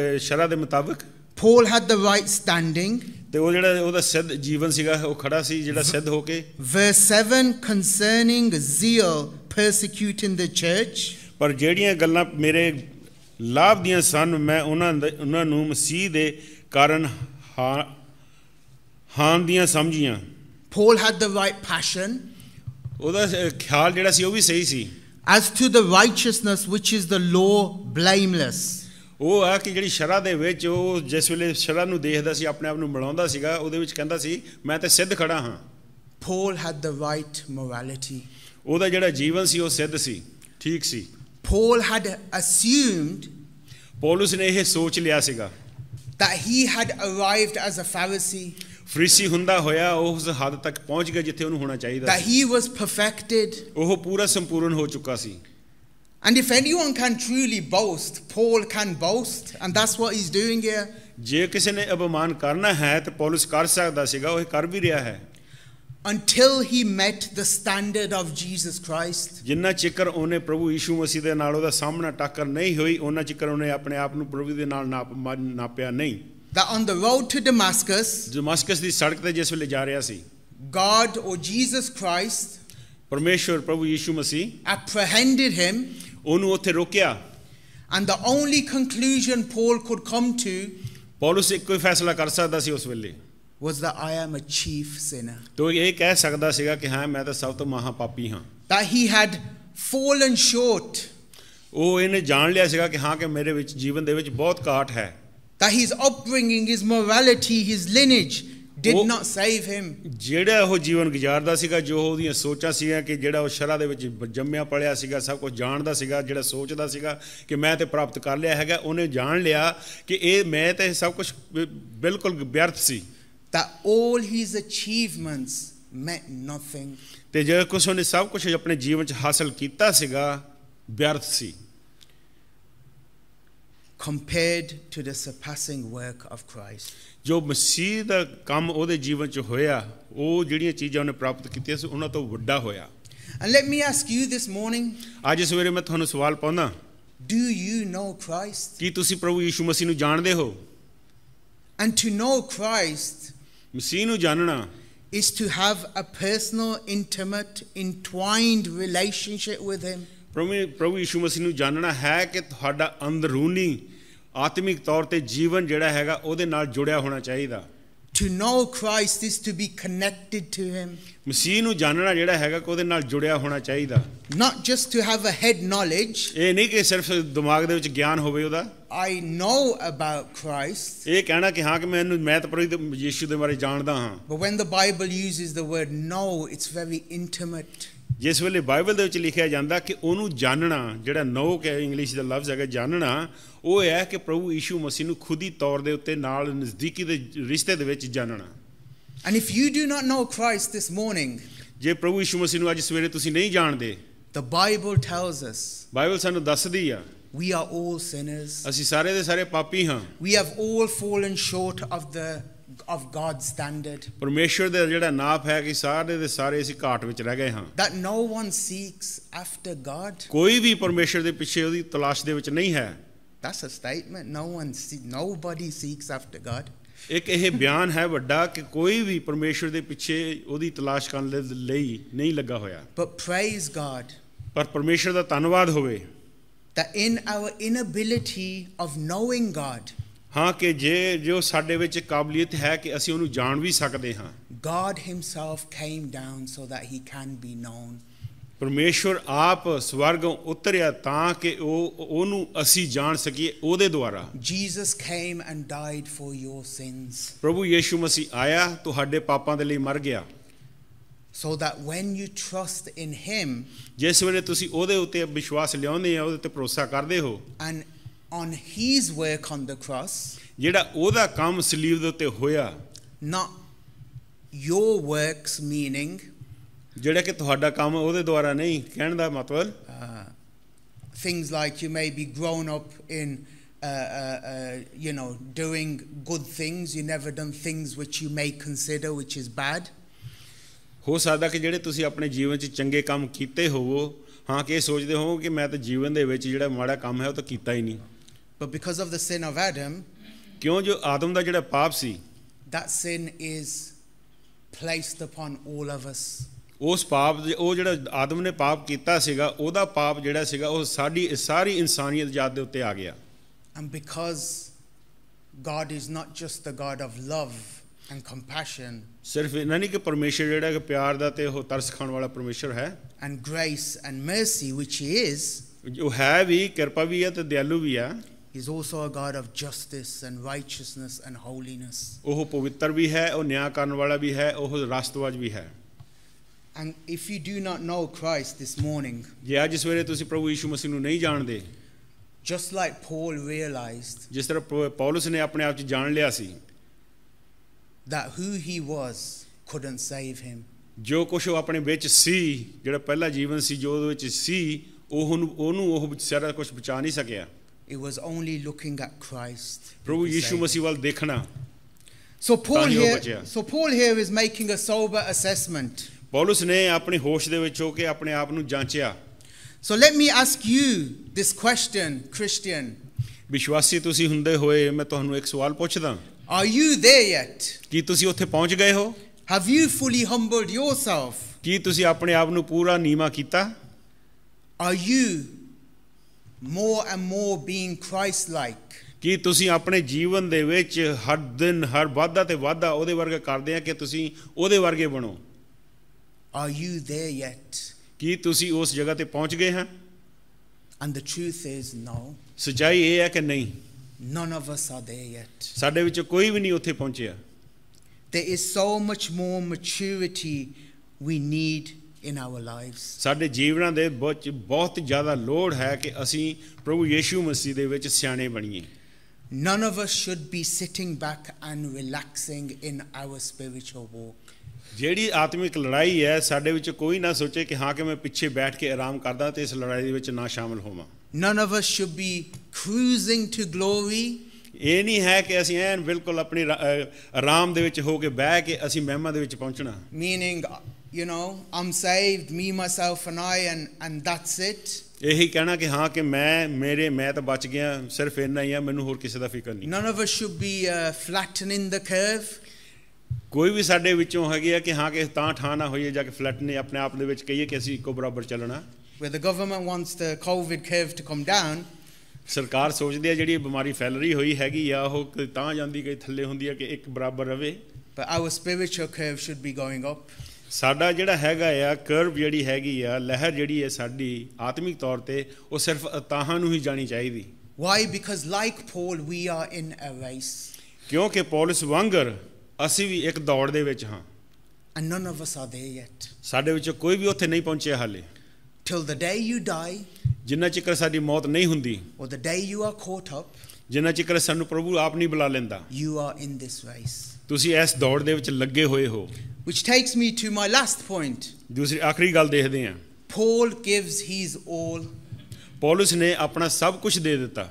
ਦੇ ਮੁਤਾਬਕ Paul had the right standing ਤੇ ਉਹ ਜਿਹੜਾ ਉਹਦਾ ਸਿੱਧ ਜੀਵਨ ਸੀਗਾ ਉਹ ਖੜਾ ਸੀ ਜਿਹੜਾ ਸਿੱਧ ਹੋ ਕੇ verse 7 concerning zeal persecuting the church ਪਰ ਜਿਹੜੀਆਂ ਗੱਲਾਂ ਮੇਰੇ ਲਾਭ ਦੀਆਂ ਸਨ ਮੈਂ ਉਹਨਾਂ ਉਹਨਾਂ ਨੂੰ ਮਸੀਹ ਦੇ ਕਾਰਨ ਹਾਨ ਦੀਆਂ ਸਮਝੀਆਂ Paul had the right passion ਉਹਦਾ ਖਿਆਲ ਜਿਹੜਾ ਸੀ ਉਹ ਵੀ ਸਹੀ ਸੀ as to the righteousness which is the law blameless ਉਹ ਆ ਕਿ ਜਿਹੜੀ ਸ਼ਰਾ ਦੇ ਵਿੱਚ ਉਹ ਜਿਸ ਵੇਲੇ ਸ਼ਰਾ ਨੂੰ ਦੇਖਦਾ ਸੀ ਆਪਣੇ ਆਪ ਨੂੰ ਮਿਲਾਉਂਦਾ ਸੀਗਾ ਉਹਦੇ ਵਿੱਚ ਕਹਿੰਦਾ ਸੀ ਮੈਂ ਤੇ ਸਿੱਧ ਖੜਾ ਹਾਂ Paul had the right morality ਉਹਦਾ ਜਿਹੜਾ ਜੀਵਨ ਸੀ ਉਹ ਸਿੱਧ ਸੀ ਠੀਕ ਸੀ ਪੌਲ ਹੈਡ ਅਸਿਊਮਡ ਪੌਲਸ ਨੇ ਇਹ ਸੋਚ ਲਿਆ ਸੀਗਾ that he had arrived as a pharisee ਫਰੀਸੀ ਹੁੰਦਾ ਹੋਇਆ ਉਹ ਉਸ ਹੱਦ ਤੱਕ ਪਹੁੰਚ ਗਿਆ ਜਿੱਥੇ ਉਹਨੂੰ ਹੋਣਾ ਚਾਹੀਦਾ ਸੀ that ਹੀ ਵਾਸ perfected ਉਹ ਪੂਰਾ ਸੰਪੂਰਨ ਹੋ ਚੁੱਕਾ ਸੀ And if anyone can truly boast, Paul can boast, and that's what he's doing here. ਜੇ ਕਿਸੇ ਨੇ ਅਪਮਾਨ ਕਰਨਾ ਹੈ ਤੇ ਪੌਲਸ ਕਰ ਸਕਦਾ ਸੀਗਾ ਉਹ ਕਰ ਵੀ ਰਿਹਾ ਹੈ until he met the standard of Jesus Christ. ਜਿੰਨਾ ਚਿਕਰ ਉਹਨੇ ਪ੍ਰਭੂ ਯੀਸ਼ੂ ਮਸੀਹ ਦੇ ਨਾਲ ਉਹਦਾ ਸਾਹਮਣਾ ਟੱਕਰ ਨਹੀਂ ਹੋਈ ਉਹਨਾਂ ਚਿਕਰ ਉਹਨੇ ਆਪਣੇ ਆਪ ਨੂੰ ਪ੍ਰਭੂ ਦੇ ਨਾਲ ਨਾਪਿਆ ਨਹੀਂ that on the road to Damascus Damascus ਦੀ ਸੜਕ ਤੇ ਜਿਸ ਵੇਲੇ ਜਾ ਰਿਹਾ ਸੀ God or Jesus Christ ਪਰਮੇਸ਼ਵਰ ਪ੍ਰਭੂ ਯੀਸ਼ੂ ਮਸੀਹ apprehended him ਉਹਨੂੰ ਉੱਥੇ ਰੋਕਿਆ And the only conclusion Paul could come to Paulus ਇੱਕੋ ਹੀ ਫੈਸਲਾ ਕਰ ਸਕਦਾ ਸੀ ਉਸ ਵੇਲੇ was that I am a chief sinner. ਤੋ ਇਹ ਕਹਿ ਸਕਦਾ ਸੀਗਾ ਕਿ ਹਾਂ ਮੈਂ ਤਾਂ ਸਭ ਤੋਂ ਮਹਾ ਪਾਪੀ ਹਾਂ That he had fallen short. ਉਹ ਇਹਨੇ ਜਾਣ ਲਿਆ ਸੀਗਾ ਕਿ ਹਾਂ ਕਿ ਮੇਰੇ ਵਿੱਚ ਜੀਵਨ ਦੇ ਵਿੱਚ ਬਹੁਤ ਘਾਟ ਹੈ That his upbringing, his morality, his lineage did not save him ਜਿਹੜਾ ਉਹ ਜੀਵਨ ਗੁਜ਼ਾਰਦਾ ਸੀਗਾ ਜੋ ਉਹਦੀਆਂ ਸੋਚਾਂ ਸੀਗਾ ਕਿ ਜਿਹੜਾ ਉਹ ਸ਼ਰਾ ਦੇ ਵਿੱਚ ਜੰਮਿਆ ਪਲਿਆ ਸੀਗਾ ਸਭ ਕੁਝ ਜਾਣਦਾ ਸੀਗਾ ਜਿਹੜਾ ਸੋਚਦਾ ਸੀਗਾ ਕਿ ਮੈਂ ਤੇ ਪ੍ਰਾਪਤ ਕਰ ਲਿਆ ਹੈਗਾ ਉਹਨੇ ਜਾਣ ਲਿਆ ਕਿ ਇਹ ਮੈਂ ਤੇ ਸਭ ਕੁਝ ਬਿਲਕੁਲ ਵਿਅਰਥ ਸੀ ਤਾਂ all his achievements meant nothing ਤੇ ਜਿਹੜਾ ਕੁਝ ਉਹਨੇ ਸਭ ਕੁਝ ਆਪਣੇ ਜੀਵਨ 'ਚ ਹਾਸਲ ਕੀਤਾ ਸੀਗਾ ਵਿਅਰਥ ਸੀ compared to the surpassing work of Christ ਜੋ ਮਸੀਹ ਦਾ ਕੰਮ ਉਹਦੇ ਜੀਵਨ ਚ ਹੋਇਆ ਉਹ ਜਿਹੜੀਆਂ ਚੀਜ਼ਾਂ ਉਹਨੇ ਪ੍ਰਾਪਤ ਕੀਤੀਆਂ ਸੀ ਉਹਨਾਂ ਤੋਂ ਵੱਡਾ ਹੋਇਆ and let me ask you this morning ਅੱਜ ਸਵੇਰੇ ਮੈਂ ਤੁਹਾਨੂੰ ਸਵਾਲ ਪਾਉਣਾ do you know Christ ਕੀ ਤੁਸੀਂ ਪ੍ਰਭੂ ਯੀਸ਼ੂ ਮਸੀਹ ਨੂੰ ਜਾਣਦੇ ਹੋ and to know Christ ਮਸੀਹ ਨੂੰ ਜਾਣਨਾ is to have a personal intimate entwined relationship with him ਪ੍ਰਭੂ ਪ੍ਰਭੂ ਯਿਸੂ ਮਸੀਹ ਨੂੰ ਜਾਣਨਾ ਹੈ ਕਿ ਤੁਹਾਡਾ ਅੰਦਰੂਨੀ ਆਤਮਿਕ ਤੌਰ ਤੇ ਜੀਵਨ ਜਿਹੜਾ ਹੈਗਾ ਉਹਦੇ ਨਾਲ ਜੁੜਿਆ ਹੋਣਾ ਚਾਹੀਦਾ to know Christ is to be connected to him ਮਸੀਹ ਨੂੰ ਜਾਣਨਾ ਜਿਹੜਾ ਹੈਗਾ ਕਿ ਉਹਦੇ ਨਾਲ ਜੁੜਿਆ ਹੋਣਾ ਚਾਹੀਦਾ not just to have a head knowledge ਇਹ ਨਹੀਂ ਕਿ ਸਿਰਫ ਦਿਮਾਗ ਦੇ ਵਿੱਚ ਗਿਆਨ ਹੋਵੇ ਉਹਦਾ i know about christ ਇਹ ਕਹਿਣਾ ਕਿ ਹਾਂ ਕਿ ਮੈਨੂੰ ਮੈਂ ਤਾਂ ਪ੍ਰਭੂ ਦੇ ਬਾਰੇ ਜਾਣਦਾ ਹਾਂ but when the bible uses the word know it's very intimate ਜਿਸ ਵੇਲੇ ਬਾਈਬਲ ਦੇ ਵਿੱਚ ਲਿਖਿਆ ਜਾਂਦਾ ਕਿ ਉਹਨੂੰ ਜਾਣਨਾ ਜਿਹੜਾ ਨੋ ਕਿ ਇੰਗਲਿਸ਼ ਦਾ ਲਫ਼ਜ਼ ਹੈਗਾ ਜਾਣਨਾ ਉਹ ਹੈ ਕਿ ਪ੍ਰਭੂ ਈਸ਼ੂ ਮਸੀਹ ਨੂੰ ਖੁਦੀ ਤੌਰ ਦੇ ਉੱਤੇ ਨਾਲ ਨਜ਼ਦੀਕੀ ਦੇ ਰਿਸ਼ਤੇ ਦੇ ਵਿੱਚ ਜਾਣਨਾ and if you do not know Christ this morning ਜੇ ਪ੍ਰਭੂ ਈਸ਼ੂ ਮਸੀਹ ਨੂੰ ਅੱਜ ਸਵੇਰੇ ਤੁਸੀਂ ਨਹੀਂ ਜਾਣਦੇ the Bible tells us Bible ਸਾਨੂੰ ਦੱਸਦੀ ਆ we are all sinners ਅਸੀਂ ਸਾਰੇ ਦੇ ਸਾਰੇ ਪਾਪੀ ਹਾਂ we have all fallen short of the of God's standard. ਪਰਮੇਸ਼ਰ ਦਾ ਜਿਹੜਾ ਨਾਪ ਹੈ ਕਿ ਸਾਰੇ ਦੇ ਸਾਰੇ ਅਸੀਂ ਘਾਟ ਵਿੱਚ ਰਹਿ ਗਏ ਹਾਂ that no one seeks after God ਕੋਈ ਵੀ ਪਰਮੇਸ਼ਰ ਦੇ ਪਿੱਛੇ ਉਹਦੀ ਤਲਾਸ਼ ਦੇ ਵਿੱਚ ਨਹੀਂ ਹੈ that's a statement no one see, nobody seeks after God ਇੱਕ ਇਹ ਬਿਆਨ ਹੈ ਵੱਡਾ ਕਿ ਕੋਈ ਵੀ ਪਰਮੇਸ਼ਰ ਦੇ ਪਿੱਛੇ ਉਹਦੀ ਤਲਾਸ਼ ਕਰਨ ਲਈ ਨਹੀਂ ਲੱਗਾ ਹੋਇਆ but praise God ਪਰ ਪਰਮੇਸ਼ਰ ਦਾ ਧੰਨਵਾਦ ਹੋਵੇ that in our inability of knowing God ਹਾਂ ਕਿ ਜੇ ਜੋ ਸਾਡੇ ਵਿੱਚ ਕਾਬਲੀਅਤ ਹੈ ਕਿ ਅਸੀਂ ਉਹਨੂੰ ਜਾਣ ਵੀ ਸਕਦੇ ਹਾਂ God himself came down so that he can be known ਪਰਮੇਸ਼ਵਰ ਆਪ ਸਵਰਗੋਂ ਉਤਰਿਆ ਤਾਂ ਕਿ ਉਹ ਉਹਨੂੰ ਅਸੀਂ ਜਾਣ ਸਕੀਏ ਉਹਦੇ ਦੁਆਰਾ Jesus came and died for your sins ਪ੍ਰਭੂ ਯੇਸ਼ੂ ਮਸੀਹ ਆਇਆ ਤੁਹਾਡੇ ਪਾਪਾਂ ਦੇ ਲਈ ਮਰ ਗਿਆ so that when you trust in him ਜਿਸ ਵੇਲੇ ਤੁਸੀਂ ਉਹਦੇ ਉੱਤੇ ਵਿਸ਼ਵਾਸ ਲਿਆਉਂਦੇ ਆ ਉਹਦੇ ਤੇ ਭਰੋਸਾ ਕਰਦੇ ਹੋ and on his work on the cross ਜਿਹੜਾ ਉਹਦਾ ਕੰਮ ਸਲੀਬ ਦੇ ਉੱਤੇ ਹੋਇਆ na your works meaning ਜਿਹੜਾ ਕਿ ਤੁਹਾਡਾ ਕੰਮ ਉਹਦੇ ਦੁਆਰਾ ਨਹੀਂ ਕਹਿਣ ਦਾ ਮਤਲਬ things like you may be grown up in uh, uh, you know doing good things you never done things which you may consider which is bad ਹੋ ਸਕਦਾ ਕਿ ਜਿਹੜੇ ਤੁਸੀਂ ਆਪਣੇ ਜੀਵਨ 'ਚ ਚੰਗੇ ਕੰਮ ਕੀਤੇ ਹੋਵੋ ਹਾਂ ਕਿ ਸੋਚਦੇ ਹੋ ਕਿ ਮੈਂ ਤਾਂ ਜੀਵਨ ਦੇ ਵਿੱਚ ਜਿਹੜਾ ਮਾੜਾ ਕੰਮ ਹੈ ਉਹ ਤਾਂ ਕੀਤਾ ਹੀ ਨਹੀਂ But because of the sin of Adam, ਕਿਉਂ ਜੋ ਆਦਮ ਦਾ ਜਿਹੜਾ ਪਾਪ ਸੀ that sin is placed upon all of us. ਉਸ ਪਾਪ ਉਹ ਜਿਹੜਾ ਆਦਮ ਨੇ ਪਾਪ ਕੀਤਾ ਸੀਗਾ ਉਹਦਾ ਪਾਪ ਜਿਹੜਾ ਸੀਗਾ ਉਹ ਸਾਡੀ ਸਾਰੀ ਇਨਸਾਨੀਅਤ ਜਾਤ ਦੇ ਉੱਤੇ ਆ ਗਿਆ And because God is not just the God of love and compassion ਸਿਰਫ ਇਹਨਾਂ ਨਹੀਂ ਕਿ ਪਰਮੇਸ਼ਰ ਜਿਹੜਾ ਕਿ ਪਿਆਰ ਦਾ ਤੇ ਉਹ ਤਰਸ ਖਾਣ ਵਾਲਾ ਪਰਮੇਸ਼ਰ ਹੈ and grace and mercy which he is ਜੋ ਹੈ ਵੀ ਕਿਰਪਾ ਵੀ ਹੈ ਤੇ ਦਿਆਲੂ ਵੀ ਹੈ He's also a God of justice and righteousness and holiness. ਉਹ ਪਵਿੱਤਰ ਵੀ ਹੈ ਉਹ ਨਿਆਂ ਕਰਨ ਵਾਲਾ ਵੀ ਹੈ ਉਹ ਰਾਸਤਵਾਜ ਵੀ ਹੈ And if you do not know Christ this morning, ਜੇ ਅੱਜ ਸਵੇਰੇ ਤੁਸੀਂ ਪ੍ਰਭੂ ਯੀਸ਼ੂ ਮਸੀਹ ਨੂੰ ਨਹੀਂ ਜਾਣਦੇ just like Paul realized ਜਿਸ ਤਰ੍ਹਾਂ ਪੌਲਸ ਨੇ ਆਪਣੇ ਆਪ 'ਚ ਜਾਣ ਲਿਆ ਸੀ that who he was couldn't save him. ਜੋ ਕੁਝ ਉਹ ਆਪਣੇ ਵਿੱਚ ਸੀ ਜਿਹੜਾ ਪਹਿਲਾ ਜੀਵਨ ਸੀ ਜੋ ਉਹਦੇ ਵਿੱਚ ਸੀ ਉਹ ਉਹਨੂੰ ਉਹ ਸਾਰਾ ਕੁਝ ਬਚਾ ਨਹੀਂ ਸਕਿਆ it was only looking at Christ. ਪ੍ਰਭੂ ਯੀਸ਼ੂ ਮਸੀਹ ਵੱਲ So Paul here so Paul here is making a sober assessment. Paulus ਨੇ ਆਪਣੇ ਹੋਸ਼ ਦੇ ਵਿੱਚ ਹੋ ਕੇ ਆਪਣੇ ਆਪ ਨੂੰ ਜਾਂਚਿਆ So let me ask you this question Christian. ਵਿਸ਼ਵਾਸੀ ਤੁਸੀਂ ਹੁੰਦੇ ਹੋਏ ਮੈਂ ਤੁਹਾਨੂੰ ਇੱਕ ਸਵਾਲ ਪੁੱਛਦਾ Are you there yet? ਕੀ ਤੁਸੀਂ ਉੱਥੇ ਪਹੁੰਚ ਗਏ ਹੋ? Have you fully humbled yourself? ਕੀ ਤੁਸੀਂ ਆਪਣੇ ਆਪ ਨੂੰ ਪੂਰਾ ਨੀਵਾ ਕੀਤਾ? Are you more and more being Christ like ਕਿ ਤੁਸੀਂ ਆਪਣੇ ਜੀਵਨ ਦੇ ਵਿੱਚ ਹਰ ਦਿਨ ਹਰ ਵਾਧਾ ਤੇ ਵਾਧਾ ਉਹਦੇ ਵਰਗਾ ਕਰਦੇ ਆ ਕਿ ਤੁਸੀਂ ਉਹਦੇ ਵਰਗੇ ਬਣੋ are you there yet ਕੀ ਤੁਸੀਂ ਉਸ ਜਗ੍ਹਾ ਤੇ ਪਹੁੰਚ ਗਏ ਹਾਂ and the truth is no ਸਚਾਈ ਇਹ ਹੈ ਕਿ ਨਹੀਂ none of us are there yet ਸਾਡੇ ਵਿੱਚ ਕੋਈ ਵੀ ਨਹੀਂ ਉੱਥੇ ਪਹੁੰਚਿਆ there is so much more maturity we need in our lives ਸਾਡੇ ਜੀਵਨਾਂ ਦੇ ਵਿੱਚ ਬਹੁਤ ਜ਼ਿਆਦਾ ਲੋੜ ਹੈ ਕਿ ਅਸੀਂ ਪ੍ਰਭੂ ਯੇਸ਼ੂ ਮਸੀਹ ਦੇ ਵਿੱਚ ਸਿਆਣੇ ਬਣੀਏ none of us should be sitting back and relaxing in our spiritual walk ਜਿਹੜੀ ਆਤਮਿਕ ਲੜਾਈ ਹੈ ਸਾਡੇ ਵਿੱਚ ਕੋਈ ਨਾ ਸੋਚੇ ਕਿ ਹਾਂ ਕਿ ਮੈਂ ਪਿੱਛੇ ਬੈਠ ਕੇ ਆਰਾਮ ਕਰਦਾ ਤੇ ਇਸ ਲੜਾਈ ਦੇ ਵਿੱਚ ਨਾ ਸ਼ਾਮਲ ਹੋਵਾਂ none of us should be cruising to glory ਇਹ ਨਹੀਂ ਹੈ ਕਿ ਅਸੀਂ ਐਨ ਬਿਲਕੁਲ ਆਪਣੀ ਆਰਾਮ ਦੇ ਵਿੱਚ ਹੋ ਕੇ ਬਹਿ ਕੇ ਅਸੀਂ ਮਹਿਮਾ ਦੇ ਵਿੱਚ ਪਹੁੰਚਣਾ meaning you know, I'm saved, me, myself, and I, and, and that's it. ਇਹੀ ਕਹਿਣਾ ਕਿ ਹਾਂ ਕਿ ਮੈਂ ਮੇਰੇ ਮੈਂ ਤਾਂ ਬਚ ਗਿਆ ਸਿਰਫ ਇੰਨਾ ਹੀ ਆ ਮੈਨੂੰ ਹੋਰ ਕਿਸੇ ਦਾ ਫਿਕਰ ਨਹੀਂ None of us should be uh, flattening the curve. ਕੋਈ ਵੀ ਸਾਡੇ ਵਿੱਚੋਂ ਹੈਗੇ ਆ ਕਿ ਹਾਂ ਕਿ ਤਾਂ ਠਾਂ ਨਾ ਹੋਈਏ ਜਾਂ ਕਿ ਫਲੈਟ ਨੇ ਆਪਣੇ ਆਪ ਦੇ ਵਿੱਚ ਕਹੀਏ ਕਿ ਅਸੀਂ ਇੱਕੋ ਬਰਾਬਰ ਚੱਲਣਾ Where the government wants the COVID curve to come down. ਸਰਕਾਰ ਸੋਚਦੀ ਹੈ ਜਿਹੜੀ ਬਿਮਾਰੀ ਫੈਲ ਰਹੀ ਹੋਈ ਹੈਗੀ ਆ ਉਹ ਤਾਂ ਜਾਂਦੀ ਕਿ ਥੱਲੇ ਹੁੰਦੀ ਆ ਕਿ ਇੱਕ ਬਰਾਬਰ ਰਵੇ But our spiritual curve should be going up. ਸਾਡਾ ਜਿਹੜਾ ਹੈਗਾ ਆ ਕਰਵ ਜਿਹੜੀ ਹੈਗੀ ਆ ਲਹਿਰ ਜਿਹੜੀ ਹੈ ਸਾਡੀ ਆਤਮਿਕ ਤੌਰ ਤੇ ਉਹ ਸਿਰਫ ਤਾਹਾਂ ਨੂੰ ਹੀ ਜਾਣੀ ਚਾਹੀਦੀ why because like paul we are in a race ਕਿਉਂਕਿ ਪੌਲਸ ਵਾਂਗਰ ਅਸੀਂ ਵੀ ਇੱਕ ਦੌੜ ਦੇ ਵਿੱਚ ਹਾਂ and none of us are there yet ਸਾਡੇ ਵਿੱਚੋਂ ਕੋਈ ਵੀ ਉੱਥੇ ਨਹੀਂ ਪਹੁੰਚਿਆ ਹਾਲੇ till the day you die ਜਿੰਨਾ ਚਿਰ ਸਾਡੀ ਮੌਤ ਨਹੀਂ ਹੁੰਦੀ or the day you are caught up ਜਿੰਨਾ ਚਿਰ ਸਾਨੂੰ ਪ੍ਰਭੂ ਆਪ ਨਹੀਂ ਬੁਲਾ ਲੈਂਦਾ you are in this race ਤੁਸੀਂ ਇਸ ਦੌੜ ਦੇ ਵਿੱਚ ਲੱਗੇ ਹੋਏ ਹੋ which takes me to my last point ਦੂਸਰੀ ਆਖਰੀ ਗੱਲ ਦੇਖਦੇ ਹਾਂ Paul gives his all Paulus ਨੇ ਆਪਣਾ ਸਭ ਕੁਝ ਦੇ ਦਿੱਤਾ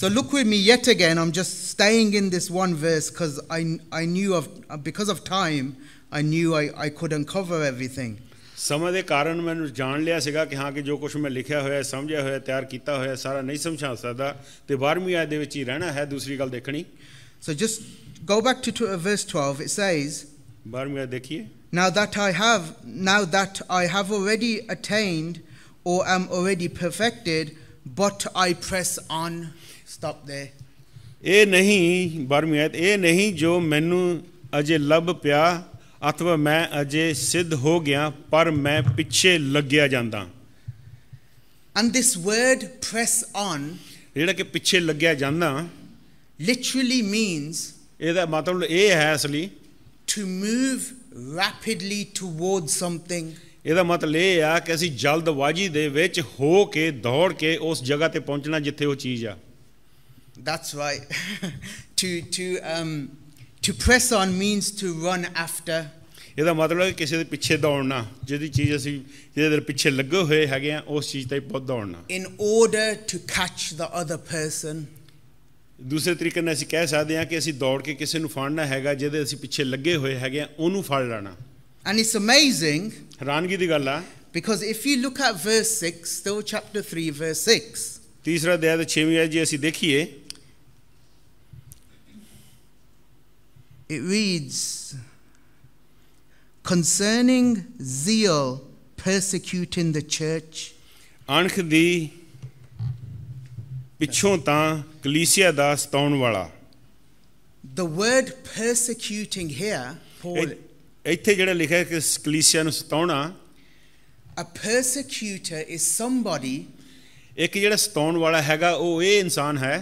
So look with me yet again. I'm just staying in this one verse because I, I knew of because of time, I knew I, I could cover everything. ਸਮੇਂ ਦੇ ਕਾਰਨ ਮੈਨੂੰ ਜਾਣ ਲਿਆ ਸੀਗਾ ਕਿ ਹਾਂ ਕਿ ਜੋ ਕੁਝ ਮੈਂ ਲਿਖਿਆ ਹੋਇਆ ਸਮਝਿਆ ਹੋਇਆ ਤਿਆਰ ਕੀਤਾ ਹੋਇਆ ਸਾਰਾ ਨਹੀਂ ਸਮਝਾ ਸਕਦਾ ਤੇ 12ਵੀਂ ਆਇਤ ਦੇ ਵਿੱਚ ਹੀ ਰਹਿਣਾ ਹੈ ਦੂਸਰੀ ਗੱਲ ਦੇਖਣੀ So just go back to uh, verse 12. It says Now that I have now that I have already attained or am already perfected but I press on stop there ਇਹ ਨਹੀਂ 12ਵੀਂ ਆਇਤ ਇਹ ਨਹੀਂ ਜੋ ਮੈਨੂੰ ਅਜੇ ਲੱਭ ਪਿਆ ਅਥਵਾ ਮੈਂ ਅਜੇ ਸਿੱਧ ਹੋ ਗਿਆ ਪਰ ਮੈਂ ਪਿੱਛੇ ਲੱਗਿਆ ਜਾਂਦਾ and this word press on ਜਿਹੜਾ ਕਿ ਪਿੱਛੇ ਲੱਗਿਆ ਜਾਂਦਾ literally means ਇਹਦਾ ਮਤਲਬ ਇਹ ਹੈ ਅਸਲੀ to move rapidly towards something ਇਹਦਾ ਮਤਲਬ ਇਹ ਆ ਕਿ ਅਸੀਂ ਜਲਦਬਾਜ਼ੀ ਦੇ ਵਿੱਚ ਹੋ ਕੇ ਦੌੜ ਕੇ ਉਸ ਜਗ੍ਹਾ ਤੇ ਪਹੁੰਚਣਾ ਜਿੱਥੇ ਉਹ ਚੀਜ਼ ਆ that's right to to um to press on means to run after ਇਹਦਾ ਮਤਲਬ ਹੈ ਕਿਸੇ ਦੇ ਪਿੱਛੇ ਦੌੜਨਾ ਜਿਹਦੀ ਚੀਜ਼ ਅਸੀਂ ਜਿਹਦੇ ਦੇ ਪਿੱਛੇ ਲੱਗੇ ਹੋਏ ਹੈਗੇ ਆ ਉਸ ਚੀਜ਼ ਤੇ ਬਹੁਤ ਦੌੜਨਾ in order to catch the other person ਦੂਸਰੇ ਤਰੀਕੇ ਨਾਲ ਅਸੀਂ ਕਹਿ ਸਕਦੇ ਹਾਂ ਕਿ ਅਸੀਂ ਦੌੜ ਕੇ ਕਿਸੇ ਨੂੰ ਫੜਨਾ ਹੈਗਾ ਜਿਹਦੇ ਅਸੀਂ ਪਿੱਛੇ ਲੱਗੇ ਹੋਏ ਹੈਗੇ ਆ ਉਹਨੂੰ ਫੜ ਲੈਣਾ ਐਂਡ ਇਟਸ ਅਮੇਜ਼ਿੰਗ ਹੈਰਾਨਗੀ ਦੀ ਗੱਲ ਆ because if you look at verse 6 though chapter 3 ਵਰਸ 6 ਤੀਸਰਾ ਦੇ ਦੇ 6ਵੀਂ ਆ ਜੀ ਅਸੀਂ ਦੇਖੀਏ it reads concerning zeal persecuting the church ਅਣਖ ਦੀ ਪਿੱਛੋਂ ਤਾਂ ਕਲੀਸਿਆ ਦਾ ਸਤਾਉਣ ਵਾਲਾ the word persecuting here paul ਇੱਥੇ ਜਿਹੜਾ ਲਿਖਿਆ ਕਿ ਕਲੀਸਿਆ ਨੂੰ ਸਤਾਉਣਾ a persecutor is somebody ਇੱਕ ਜਿਹੜਾ ਸਤਾਉਣ ਵਾਲਾ ਹੈਗਾ ਉਹ ਇਹ ਇਨਸਾਨ ਹੈ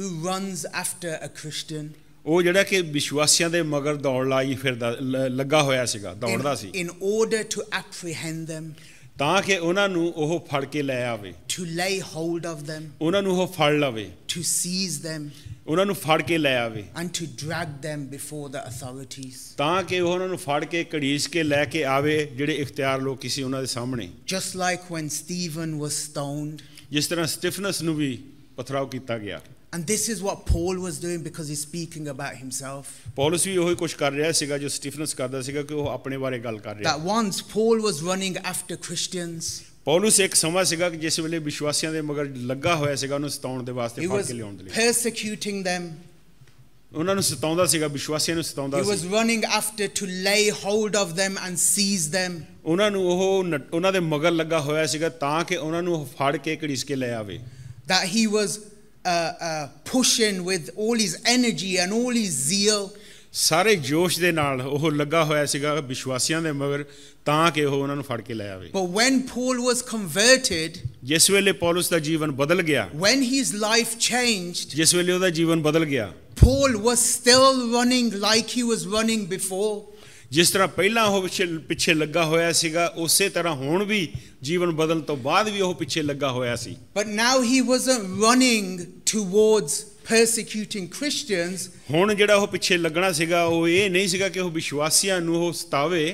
who runs after a christian ਉਹ ਜਿਹੜਾ ਕਿ ਵਿਸ਼ਵਾਸੀਆਂ ਦੇ ਮਗਰ ਦੌੜ ਲਾਈ ਫਿਰਦਾ ਲੱਗਾ ਹੋਇਆ ਸੀਗਾ ਦੌੜਦਾ ਸੀ in order to apprehend them ਤਾਂ ਕਿ ਉਹਨਾਂ ਨੂੰ ਉਹ ਫੜ ਕੇ ਲੈ ਆਵੇ ਟੂ ਲੇ ਹੋਲਡ ਆਫ them ਉਹਨਾਂ ਨੂੰ ਉਹ ਫੜ ਲਵੇ ਟੂ ਸੀਜ਼ them ਉਹਨਾਂ ਨੂੰ ਫੜ ਕੇ ਲੈ ਆਵੇ and to drag them before the authorities ਤਾਂ ਕਿ ਉਹ ਉਹਨਾਂ ਨੂੰ ਫੜ ਕੇ ਘੜੀਸ ਕੇ ਲੈ ਕੇ ਆਵੇ ਜਿਹੜੇ ਇਖਤਿਆਰ ਲੋਕ ਕਿਸੇ ਉਹਨਾਂ ਦੇ ਸਾਹਮਣੇ just like when Steven was stoned ਜਿਸ ਤਰ੍ਹਾਂ ਸਟੀਫਨਸ ਨੂੰ ਵੀ ਪਥਰਾਉ ਕੀਤਾ ਗਿਆ And this is what Paul was doing because he's speaking about himself. Paulus ਵੀ ਉਹੀ ਕੁਝ ਕਰ ਰਿਹਾ ਸੀਗਾ ਜੋ ਸਟੀਫਨਸ ਕਰਦਾ ਸੀਗਾ ਕਿ ਉਹ ਆਪਣੇ ਬਾਰੇ ਗੱਲ ਕਰ ਰਿਹਾ। That once Paul was running after Christians. Paulus ਇੱਕ ਸਮਾਂ ਸੀਗਾ ਕਿ ਜਿਸ ਵੇਲੇ ਵਿਸ਼ਵਾਸੀਆਂ ਦੇ ਮਗਰ ਲੱਗਾ ਹੋਇਆ ਸੀਗਾ ਉਹਨੂੰ ਸਤਾਉਣ ਦੇ ਵਾਸਤੇ ਫੜ ਕੇ ਲਿਆਉਣ ਦੇ ਲਈ। persecuting them. ਉਹਨਾਂ ਨੂੰ ਸਤਾਉਂਦਾ ਸੀਗਾ ਵਿਸ਼ਵਾਸੀਆਂ ਨੂੰ ਸਤਾਉਂਦਾ ਸੀ। He was running after to lay hold of them and seize them. ਉਹਨਾਂ ਨੂੰ ਉਹ ਉਹਨਾਂ ਦੇ ਮਗਰ ਲੱਗਾ ਹੋਇਆ ਸੀਗਾ ਤਾਂ ਕਿ ਉਹਨਾਂ ਨੂੰ ਫੜ ਕੇ ਘੜੀਸ ਕੇ ਲੈ ਆਵੇ। That he was uh, uh, pushing with all his energy and all his zeal ਸਾਰੇ ਜੋਸ਼ ਦੇ ਨਾਲ ਉਹ ਲੱਗਾ ਹੋਇਆ ਸੀਗਾ ਵਿਸ਼ਵਾਸੀਆਂ ਦੇ ਮਗਰ ਤਾਂ ਕਿ ਉਹ ਉਹਨਾਂ ਨੂੰ ਫੜ ਕੇ ਲੈ ਆਵੇ but when paul was converted ਜਿਸ ਵੇਲੇ ਪੌਲਸ ਦਾ ਜੀਵਨ ਬਦਲ ਗਿਆ when his life changed ਜਿਸ ਵੇਲੇ ਉਹਦਾ ਜੀਵਨ ਬਦਲ ਗਿਆ paul was still running like he was running before ਜਿਸ ਤਰ੍ਹਾਂ ਪਹਿਲਾਂ ਉਹ ਪਿੱਛੇ ਲੱਗਾ ਹੋਇਆ ਸੀਗਾ ਉਸੇ ਤਰ੍ਹਾਂ ਹੁਣ ਵੀ ਜੀਵਨ ਬਦਲਣ ਤੋਂ ਬਾਅਦ ਵੀ ਉਹ ਪਿੱਛੇ ਲੱਗਾ ਹੋਇਆ ਸੀ but now he wasn't running towards persecuting Christians ਹੁਣ ਜਿਹੜਾ ਉਹ ਪਿੱਛੇ ਲੱਗਣਾ ਸੀਗਾ ਉਹ ਇਹ ਨਹੀਂ ਸੀਗਾ ਕਿ ਉਹ ਵਿਸ਼ਵਾਸੀਆਂ ਨੂੰ ਉਹ ਸਤਾਵੇ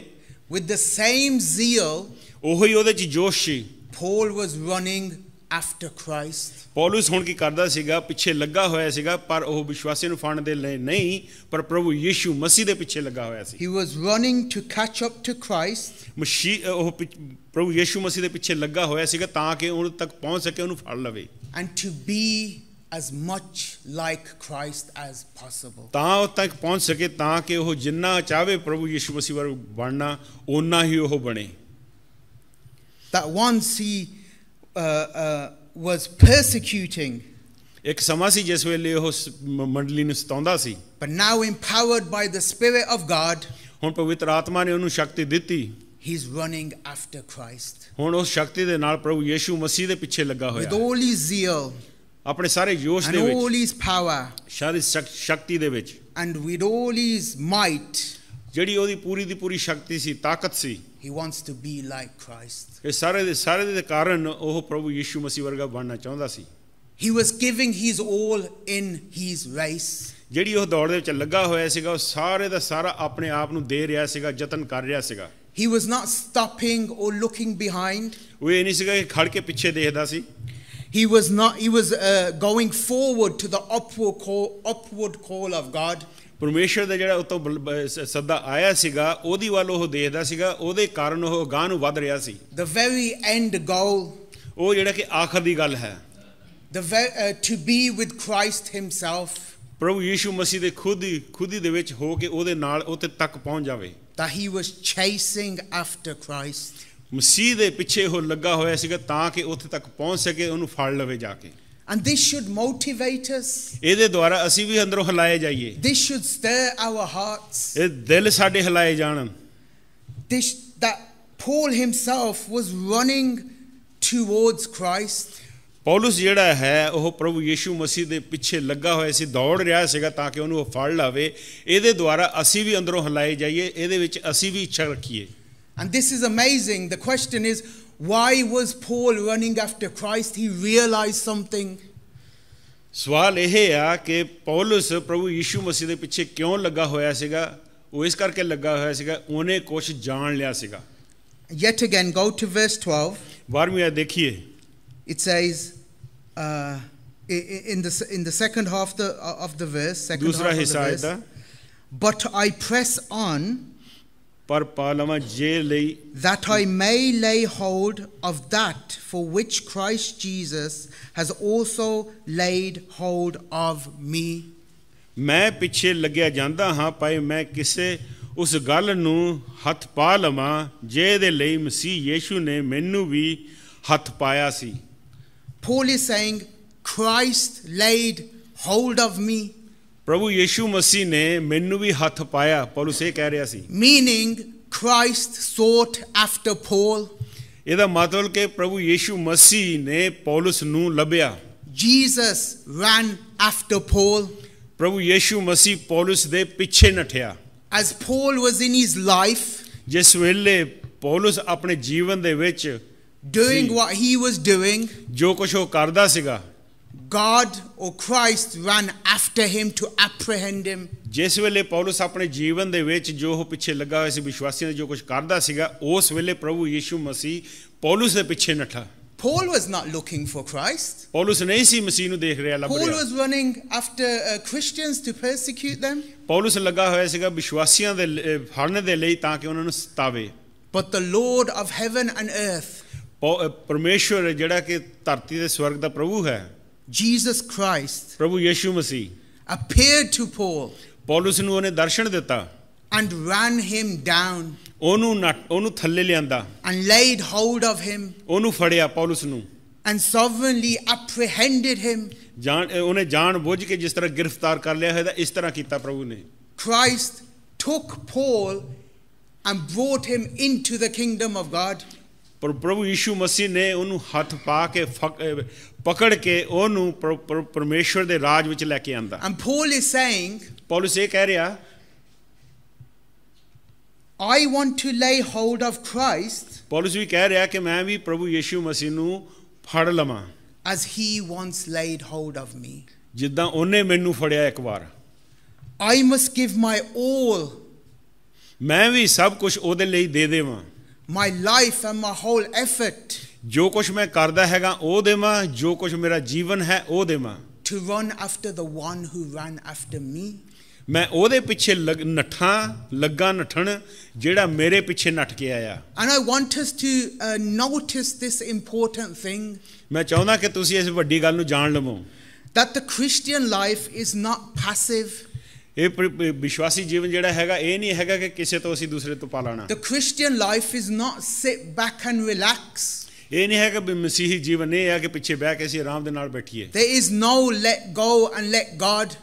with the same zeal ਉਹੀ ਉਹਦੇ ਚ ਜੋਸ਼ ਸੀ Paul was running after Christ Paulus ਹੁਣ ਕੀ ਕਰਦਾ ਸੀਗਾ ਪਿੱਛੇ ਲੱਗਾ ਹੋਇਆ ਸੀਗਾ ਪਰ ਉਹ ਵਿਸ਼ਵਾਸੀ ਨੂੰ ਫੜਨ ਦੇ ਲਈ ਨਹੀਂ ਪਰ ਪ੍ਰਭੂ ਯੀਸ਼ੂ ਮਸੀਹ ਦੇ ਪਿੱਛੇ ਲੱਗਾ ਹੋਇਆ ਸੀ he was running to catch up to Christ ਮਸੀਹ ਉਹ ਪ੍ਰਭੂ ਯੀਸ਼ੂ ਮਸੀਹ ਦੇ ਪਿੱਛੇ ਲੱਗਾ ਹੋਇਆ ਸੀਗਾ ਤਾਂ ਕਿ ਉਹਨ ਤੱਕ ਪਹੁੰਚ ਸਕੇ ਉਹਨੂੰ ਫੜ ਲਵੇ and to be as much like Christ as possible ਤਾਂ ਉਹ ਤੱਕ ਪਹੁੰਚ ਸਕੇ ਤਾਂ ਕਿ ਉਹ ਜਿੰਨਾ ਚਾਹਵੇ ਪ੍ਰਭੂ ਯੀਸ਼ੂ ਮਸੀਹ ਵਰਗਾ ਬਣਨਾ ਓਨਾ ਹੀ ਉਹ ਬਣੇ that once he Uh, uh, was persecuting. ਇੱਕ ਸਮਾਂ ਸੀ ਜਿਸ ਵੇਲੇ ਉਹ ਮੰਡਲੀ ਨੂੰ ਸਤਾਉਂਦਾ ਸੀ but now empowered by the spirit of god ਹੁਣ ਪਵਿੱਤਰ ਆਤਮਾ ਨੇ ਉਹਨੂੰ ਸ਼ਕਤੀ ਦਿੱਤੀ he's running after christ ਹੁਣ ਉਸ ਸ਼ਕਤੀ ਦੇ ਨਾਲ ਪ੍ਰਭੂ ਯੀਸ਼ੂ ਮਸੀਹ ਦੇ ਪਿੱਛੇ ਲੱਗਾ ਹੋਇਆ with all his zeal ਆਪਣੇ ਸਾਰੇ ਜੋਸ਼ ਦੇ ਵਿੱਚ and all his power ਸਾਰੀ ਸ਼ਕਤੀ ਦੇ ਵਿੱਚ and with all his might ਜਿਹੜੀ ਉਹਦੀ ਪੂਰੀ ਦੀ ਪੂਰੀ ਸ਼ਕਤੀ ਸੀ ਤਾਕਤ ਸੀ he wants to be like Christ. He was giving his all in his race. ਜਿਹੜੀ ਉਹ ਦੌੜ ਦੇ ਵਿੱਚ ਲੱਗਾ ਹੋਇਆ ਸੀਗਾ ਉਹ ਸਾਰੇ ਦਾ ਸਾਰਾ ਆਪਣੇ ਆਪ ਨੂੰ ਦੇ ਰਿਹਾ ਸੀਗਾ ਯਤਨ ਕਰ ਰਿਹਾ ਸੀਗਾ He was not stopping or looking behind. ਉਹ ਇਹ ਨਹੀਂ ਸੀਗਾ ਕਿ ਖੜ ਕੇ ਪਿੱਛੇ ਦੇਖਦਾ ਸੀ He was not he was uh, going forward to the upward call upward call of God. ਪਰਮੇਸ਼ਰ ਦਾ ਜਿਹੜਾ ਉਤੋਂ ਸੱਦਾ ਆਇਆ ਸੀਗਾ ਉਹਦੀ ਵੱਲ ਉਹ ਦੇਖਦਾ ਸੀਗਾ ਉਹਦੇ ਕਾਰਨ ਉਹ ਗਾਂ ਨੂੰ ਵਧ ਰਿਹਾ ਸੀ ਦ ਵੈਰੀ ਐਂਡ ਗੋਲ ਉਹ ਜਿਹੜਾ ਕਿ ਆਖਰ ਦੀ ਗੱਲ ਹੈ the to be with Christ himself ਪ੍ਰਭੂ ਯੀਸ਼ੂ ਮਸੀਹ ਦੇ ਖੁਦ ਹੀ ਖੁਦ ਹੀ ਦੇ ਵਿੱਚ ਹੋ ਕੇ ਉਹਦੇ ਨਾਲ ਉੱਥੇ ਤੱਕ ਪਹੁੰਚ ਜਾਵੇ ਤਾਂ ਹੀ was chasing after Christ Masih ਦੇ ਪਿੱਛੇ ਉਹ ਲੱਗਾ ਹੋਇਆ ਸੀਗਾ ਤਾਂ ਕਿ ਉੱਥੇ ਤੱਕ ਪਹੁੰਚ ਸਕੇ ਉਹਨੂੰ ਫੜ ਲਵੇ ਜਾ ਕੇ And this should motivate us. ਇਹਦੇ ਦੁਆਰਾ ਅਸੀਂ ਵੀ ਅੰਦਰੋਂ ਜਾਈਏ This should stir our hearts. ਇਹ ਦਿਲ ਸਾਡੇ ਜਾਣ This that Paul himself was running towards Christ. Paulus ਜਿਹੜਾ ਹੈ ਉਹ ਪ੍ਰਭੂ ਯੀਸ਼ੂ ਮਸੀਹ ਦੇ ਪਿੱਛੇ ਲੱਗਾ ਹੋਇਆ ਸੀ ਦੌੜ ਰਿਹਾ ਸੀਗਾ ਤਾਂ ਕਿ ਉਹਨੂੰ ਉਹ ਫੜ ਲਾਵੇ ਇਹਦੇ ਦੁਆਰਾ ਅਸੀਂ ਵੀ ਅੰਦਰੋਂ ਹਿਲਾਏ ਜਾਈਏ ਇਹਦੇ ਵਿੱਚ ਅਸੀਂ ਵੀ ਇੱਛਾ ਰੱਖੀਏ And this is amazing. The question is why was Paul running after Christ? He realized something. ਸਵਾਲ ਇਹ ਆ ਕਿ ਪੌਲਸ ਪ੍ਰਭੂ ਯੀਸ਼ੂ ਮਸੀਹ ਦੇ ਪਿੱਛੇ ਕਿਉਂ ਲੱਗਾ ਹੋਇਆ ਸੀਗਾ ਉਹ ਇਸ ਕਰਕੇ ਲੱਗਾ ਹੋਇਆ ਸੀਗਾ ਉਹਨੇ ਕੁਝ ਜਾਣ ਲਿਆ ਸੀਗਾ Yet again go to verse 12. 12ਵੀਂ ਦੇਖੀਏ. It says uh, in the in the second half the, of the verse, second half of the verse. But I press on ਪਰ ਪਾ ਲਵਾਂ ਜੇ ਲਈ that I may lay hold of that for which Christ Jesus has also laid hold of me. ਮੈਂ ਪਿੱਛੇ ਲੱਗਿਆ ਜਾਂਦਾ ਹਾਂ ਪਏ ਮੈਂ ਕਿਸੇ ਉਸ ਗੱਲ ਨੂੰ ਹੱਥ ਪਾ ਲਵਾਂ ਜਿਹਦੇ ਲਈ ਮਸੀਹ ਯੀਸ਼ੂ ਨੇ ਮੈਨੂੰ ਵੀ ਹੱਥ ਪਾਇਆ ਸੀ Paul ਇਸ saying Christ laid hold of me ਪ੍ਰਭੂ ਯੀਸ਼ੂ ਮਸੀਹ ਨੇ ਮੈਨੂੰ ਵੀ ਹੱਥ ਪਾਇਆ ਪੌਲਸ ਇਹ ਕਹਿ ਰਿਹਾ ਸੀ meaning Christ sought after Paul ਇਹਦਾ ਮਤਲਬ ਕਿ ਪ੍ਰਭੂ ਯੀਸ਼ੂ ਮਸੀਹ ਨੇ ਪੌਲਸ ਨੂੰ ਲੱਭਿਆ ਜੀਸਸ ਰਨ ਆਫਟਰ ਪੌਲ ਪ੍ਰਭੂ ਯੀਸ਼ੂ ਮਸੀਹ ਪੌਲਸ ਦੇ ਪਿੱਛੇ ਨਠਿਆ ਐਸ ਪੌਲ ਵਾਸ ਇਨ ਹਿਸ ਲਾਈਫ ਜਿਸ ਵੇਲੇ ਪੌਲਸ ਆਪਣੇ ਜੀਵਨ ਦੇ ਵਿੱਚ doing what he was doing ਜੋ ਕੁਝ ਉਹ ਕਰਦਾ ਸੀਗਾ God or Christ ran after him to apprehend him ਜਿਸ ਵੇਲੇ ਪੌਲਸ ਆਪਣੇ ਜੀਵਨ ਦੇ ਵਿੱਚ ਜੋ ਉਹ ਪਿੱਛੇ ਲੱਗਾ ਹੋਇਆ ਸੀ ਵਿਸ਼ਵਾਸੀਆਂ ਦੇ ਜੋ ਕੁਝ ਕਰਦਾ ਸੀਗਾ ਉਸ ਵੇਲੇ ਪ੍ਰਭੂ ਯੀਸ਼ੂ ਮਸੀਹ ਪੌਲਸ ਦੇ ਪਿੱਛੇ ਨੱਠਾ Paul was not looking for Christ. Paulus ਨਹੀਂ ਸੀ ਮਸੀਹ ਨੂੰ ਦੇਖ ਰਿਹਾ ਲੱਭ Paul ਰਿਹਾ was running after uh, Christians to persecute them. Paulus ਲੱਗਾ ਹੋਇਆ ਸੀਗਾ ਵਿਸ਼ਵਾਸੀਆਂ ਦੇ ਲ- ਅਹ ਫੜਨ ਦੇ ਲਈ ਤਾਂ ਕਿ ਉਹਨਾਂ ਨੂੰ ਸਤਾਵੇ But the Lord of heaven and earth ਪੌ- ਅਹ ਪਰਮੇਸ਼ਵਰ ਜਿਹੜਾ ਕਿ ਧਰਤੀ ਦੇ ਸਵਰਗ ਦਾ ਪ੍ਰਭੂ ਹੈ Jesus Christ Prabhu Yeshu Masih appeared to Paul Paulus ਨੂੰ ਉਹਨੇ ਦਰਸ਼ਨ ਦਿੱਤਾ and ran him down ਉਹਨੂੰ ਉਹਨੂੰ ਥੱਲੇ ਲਿਆਂਦਾ and laid hold of him ਉਹਨੂੰ ਫੜਿਆ ਪੌਲਸ ਨੂੰ and sovereignly apprehended him ਜਾਣ ਉਹਨੇ ਜਾਣ ਬੁੱਝ ਕੇ ਜਿਸ ਤਰ੍ਹਾਂ ਗ੍ਰਿਫਤਾਰ ਕਰ ਲਿਆ ਹੋਇਆ ਇਸ ਤਰ੍ਹਾਂ ਕੀਤਾ ਪ੍ਰਭੂ ਨੇ Christ took Paul and brought him into the kingdom of God ਪਰ ਪ੍ਰਭੂ ਯਿਸੂ ਮਸੀਹ ਨੇ ਉਹਨੂੰ ਹੱਥ ਪਾ ਕੇ ਪਕੜ ਕੇ ਉਹਨੂੰ ਪਰਮੇਸ਼ਵਰ ਦੇ ਰਾਜ ਵਿੱਚ ਲੈ ਕੇ ਆਂਦਾ and paul is saying Paulus ਇਹ ਕਹਿ ਰਿਹਾ i want to lay hold of christ Paulus ਵੀ ਕਹਿ ਰਿਹਾ ਕਿ ਮੈਂ ਵੀ ਪ੍ਰਭੂ ਯੀਸ਼ੂ ਮਸੀਹ ਨੂੰ ਫੜ ਲਵਾਂ as he once laid hold of me ਜਿੱਦਾਂ ਉਹਨੇ ਮੈਨੂੰ ਫੜਿਆ ਇੱਕ ਵਾਰ i must give my all ਮੈਂ ਵੀ ਸਭ ਕੁਝ ਉਹਦੇ ਲਈ ਦੇ ਦੇਵਾਂ my life and my whole effort ਜੋ ਕੁਝ ਮੈਂ ਕਰਦਾ ਹੈਗਾ ਉਹ ਦੇਵਾਂ ਜੋ ਕੁਝ ਮੇਰਾ ਜੀਵਨ ਹੈ ਉਹ ਦੇਵਾਂ to run after the one who ran after me ਮੈਂ ਉਹਦੇ ਪਿੱਛੇ ਨੱਠਾਂ ਲੱਗਾ ਨੱਠਣ ਜਿਹੜਾ ਮੇਰੇ ਪਿੱਛੇ ਨੱਠ ਕੇ ਆਇਆ and i want us to uh, notice this important thing ਮੈਂ ਚਾਹੁੰਦਾ ਕਿ ਤੁਸੀਂ ਇਸ ਵੱਡੀ ਗੱਲ ਨੂੰ ਜਾਣ ਲਵੋ that the christian life is not passive ਇਹ ਵਿਸ਼ਵਾਸੀ ਜੀਵਨ ਜਿਹੜਾ ਹੈਗਾ ਇਹ ਨਹੀਂ ਹੈਗਾ ਕਿ ਕਿਸੇ ਤੋਂ ਅਸੀਂ ਦੂਸਰੇ ਤੋਂ ਪਾ ਲੈਣਾ the christian life is not sit back and relax ਇਹ ਨਹੀਂ ਹੈ ਕਿ ਮਸੀਹੀ ਜੀਵਨ ਇਹ ਹੈ ਕਿ ਪਿੱਛੇ ਬਹਿ ਕੇ ਅਸੀਂ ਆਰਾਮ ਦੇ ਨਾਲ ਬੈਠੀਏ there is no let go and let god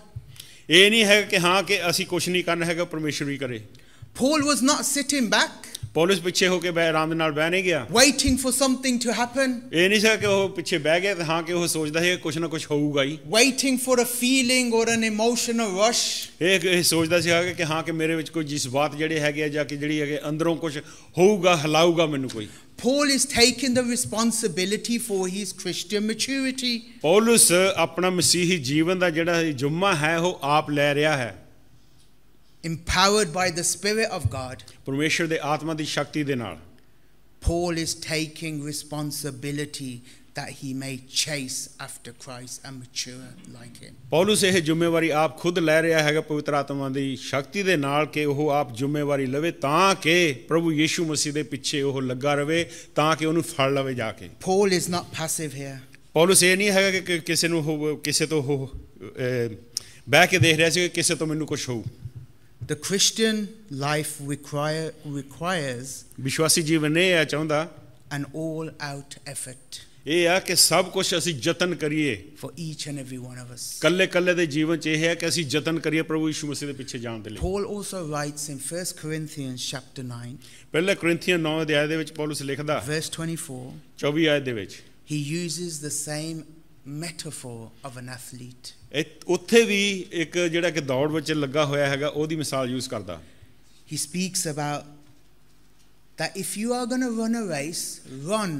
ਇਹ ਨਹੀਂ ਹੈ ਕਿ ਹਾਂ ਕਿ ਅਸੀਂ ਕੁਝ ਨਹੀਂ ਕਰਨਾ ਹੈਗਾ ਪਰਮੇਸ਼ਰ ਵੀ ਕਰੇ paul was not sitting back Paulus ਪਿੱਛੇ ਹੋ ਕੇ ਬੈ ਆਰਾਮ ਦੇ ਨਾਲ ਬਹਿ ਨਹੀਂ ਗਿਆ waiting for something to happen ਇਹ ਨਹੀਂ ਸੀ ਕਿ ਉਹ ਪਿੱਛੇ ਬਹਿ ਗਿਆ ਤੇ ਹਾਂ ਕਿ ਉਹ ਸੋਚਦਾ ਹੈ ਕੁਝ ਨਾ ਕੁਝ ਹੋਊਗਾ ਹੀ waiting for a feeling or an emotional rush ਇਹ ਇਹ ਸੋਚਦਾ ਸੀ ਕਿ ਹਾਂ ਕਿ ਮੇਰੇ ਵਿੱਚ ਕੋਈ ਜਿਸ ਬਾਤ ਜਿਹੜੇ ਹੈਗੇ ਆ ਜਾਂ ਕਿ ਜਿਹੜੀ ਹੈਗੇ ਅੰਦਰੋਂ ਕੁਝ ਹੋਊਗਾ ਹਲਾਊਗਾ ਮੈਨੂੰ ਕੋਈ Paul is taking the responsibility for his Christian maturity. Paulus, apna ਮਸੀਹੀ ਜੀਵਨ da ਜਿਹੜਾ ਜੁਮਾ hai ਉਹ ਆਪ ਲੈ ਰਿਹਾ ਹੈ। Empowered by the spirit of God. ਪਰਮੇਸ਼ਰ ਦੇ ਆਤਮਾ ਦੀ ਸ਼ਕਤੀ ਦੇ ਨਾਲ Paul is taking responsibility that he may chase after Christ and mature like him. Paulus ਇਹ ਜ਼ਿੰਮੇਵਾਰੀ ਆਪ ਖੁਦ ਲੈ ਰਿਹਾ ਹੈਗਾ ਪਵਿੱਤਰ ਆਤਮਾ ਦੀ ਸ਼ਕਤੀ ਦੇ ਨਾਲ ਕਿ ਉਹ ਆਪ ਜ਼ਿੰਮੇਵਾਰੀ ਲਵੇ ਤਾਂ ਕਿ ਪ੍ਰਭੂ ਯੀਸ਼ੂ ਮਸੀਹ ਦੇ ਪਿੱਛੇ ਉਹ ਲੱਗਾ ਰਵੇ ਤਾਂ ਕਿ ਉਹਨੂੰ ਫੜ ਲਵੇ ਜਾ Paul is not passive here. Paulus ਇਹ ਨਹੀਂ ਹੈਗਾ ਕਿ ਕਿਸੇ ਨੂੰ ਕਿਸੇ ਤੋਂ ਉਹ ਬਹਿ ਕੇ ਦੇਖ ਰਿਹਾ ਸੀ ਕਿ ਕਿਸੇ ਤੋਂ The Christian life require requires ਵਿਸ਼ਵਾਸੀ ਜੀਵਨ ਇਹ ਚਾਹੁੰਦਾ an all out effort ਇਹ ਆ ਕਿ ਸਭ ਕੁਝ ਅਸੀਂ ਯਤਨ ਕਰੀਏ for each and every one of us ਕੱਲੇ ਕੱਲੇ ਦੇ ਜੀਵਨ ਚ ਇਹ ਹੈ ਕਿ ਅਸੀਂ ਯਤਨ ਕਰੀਏ ਪ੍ਰਭੂ ਯਿਸੂ ਮਸੀਹ ਦੇ ਪਿੱਛੇ ਜਾਣ ਦੇ ਲਈ Paul also writes in 1 Corinthians chapter 9 ਪਹਿਲੇ ਕੋਰਿੰਥੀਅਨ 9 ਅਧਿਆਇ ਦੇ ਵਿੱਚ ਪੌਲਸ ਲਿਖਦਾ ਵਰਸ 24 24 ਆਇਤ ਦੇ ਵਿੱਚ ਹੀ uses the same metaphor of an athlete ਉੱਥੇ ਵੀ ਇੱਕ ਜਿਹੜਾ ਕਿ ਦੌੜ ਵਿੱਚ ਲੱਗਾ ਹੋਇਆ ਹੈਗਾ ਉਹਦੀ ਮਿਸਾਲ ਯੂਜ਼ ਕਰਦਾ he speaks about that if you are going to run a race run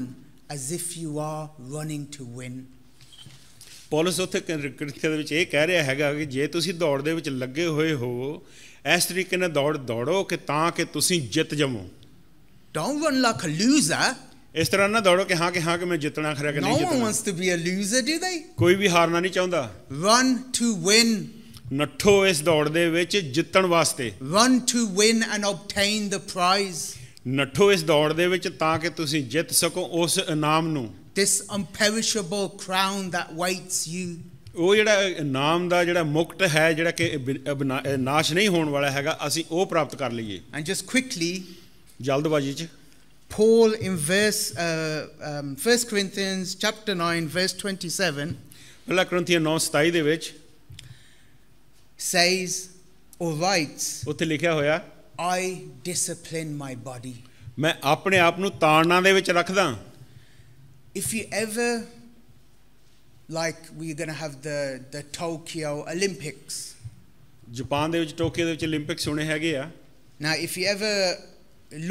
as if you are running to win Paulus ਉੱਥੇ ਕ੍ਰਿਤੀਆਂ ਦੇ ਵਿੱਚ ਇਹ ਕਹਿ ਰਿਹਾ ਹੈਗਾ ਕਿ ਜੇ ਤੁਸੀਂ ਦੌੜ ਦੇ ਵਿੱਚ ਲੱਗੇ ਹੋਏ ਹੋ ਇਸ ਤਰੀਕੇ ਨਾਲ ਦੌੜ ਦੌੜੋ ਕਿ ਤਾਂ ਕਿ ਤੁਸੀਂ ਜਿੱਤ ਜਾਵੋ don't run like a loser ਇਸ ਤਰ੍ਹਾਂ ਨਾ ਦੌੜੋ ਕਿ ਹਾਂ ਕਿ ਹਾਂ ਕਿ ਮੈਂ ਜਿੱਤਣਾ ਖਰਾ ਕਿ ਨਹੀਂ ਜਿੱਤਣਾ no wants to be a loser do ਦੇ ਕੋਈ ਵੀ ਹਾਰਨਾ ਨਹੀਂ ਚਾਹੁੰਦਾ ਰਨ ਟੂ ਵਿਨ ਨੱਠੋ ਇਸ ਦੌੜ ਦੇ ਵਿੱਚ ਜਿੱਤਣ ਵਾਸਤੇ run to win and obtain the prize ਨੱਠੋ ਇਸ ਦੌੜ ਦੇ ਵਿੱਚ ਤਾਂ ਕਿ ਤੁਸੀਂ ਜਿੱਤ ਸਕੋ ਉਸ ਇਨਾਮ ਨੂੰ this imperishable crown that waits you ਉਹ ਜਿਹੜਾ ਇਨਾਮ ਦਾ ਜਿਹੜਾ ਮੁਕਤ ਹੈ ਜਿਹੜਾ ਕਿ ਨਾਸ਼ ਨਹੀਂ ਹੋਣ ਵਾਲਾ ਹੈਗਾ ਅਸੀਂ ਉਹ ਪ੍ਰਾਪਤ ਕਰ ਲਈਏ ਐਂਡ ਜਸਟ ਕੁਇਕਲੀ ਜਲਦਬਾਜ਼ੀ 'ਚ Paul in verse uh, um, 1 Corinthians chapter 9 verse 27 ਪਹਿਲਾ ਕਰੰਥੀਆਂ 9 27 ਦੇ ਵਿੱਚ says or writes ਉੱਥੇ ਲਿਖਿਆ ਹੋਇਆ I discipline my body. ਮੈਂ ਆਪਣੇ ਆਪ ਨੂੰ ਤਾੜਨਾ ਦੇ ਵਿੱਚ ਰੱਖਦਾ If you ever like we're going to have the the Tokyo Olympics Japan ਦੇ ਵਿੱਚ ਟੋਕੀਓ ਦੇ ਵਿੱਚ 올림픽ਸ ਹੋਣੇ ਹੈਗੇ ਆ Now if you ever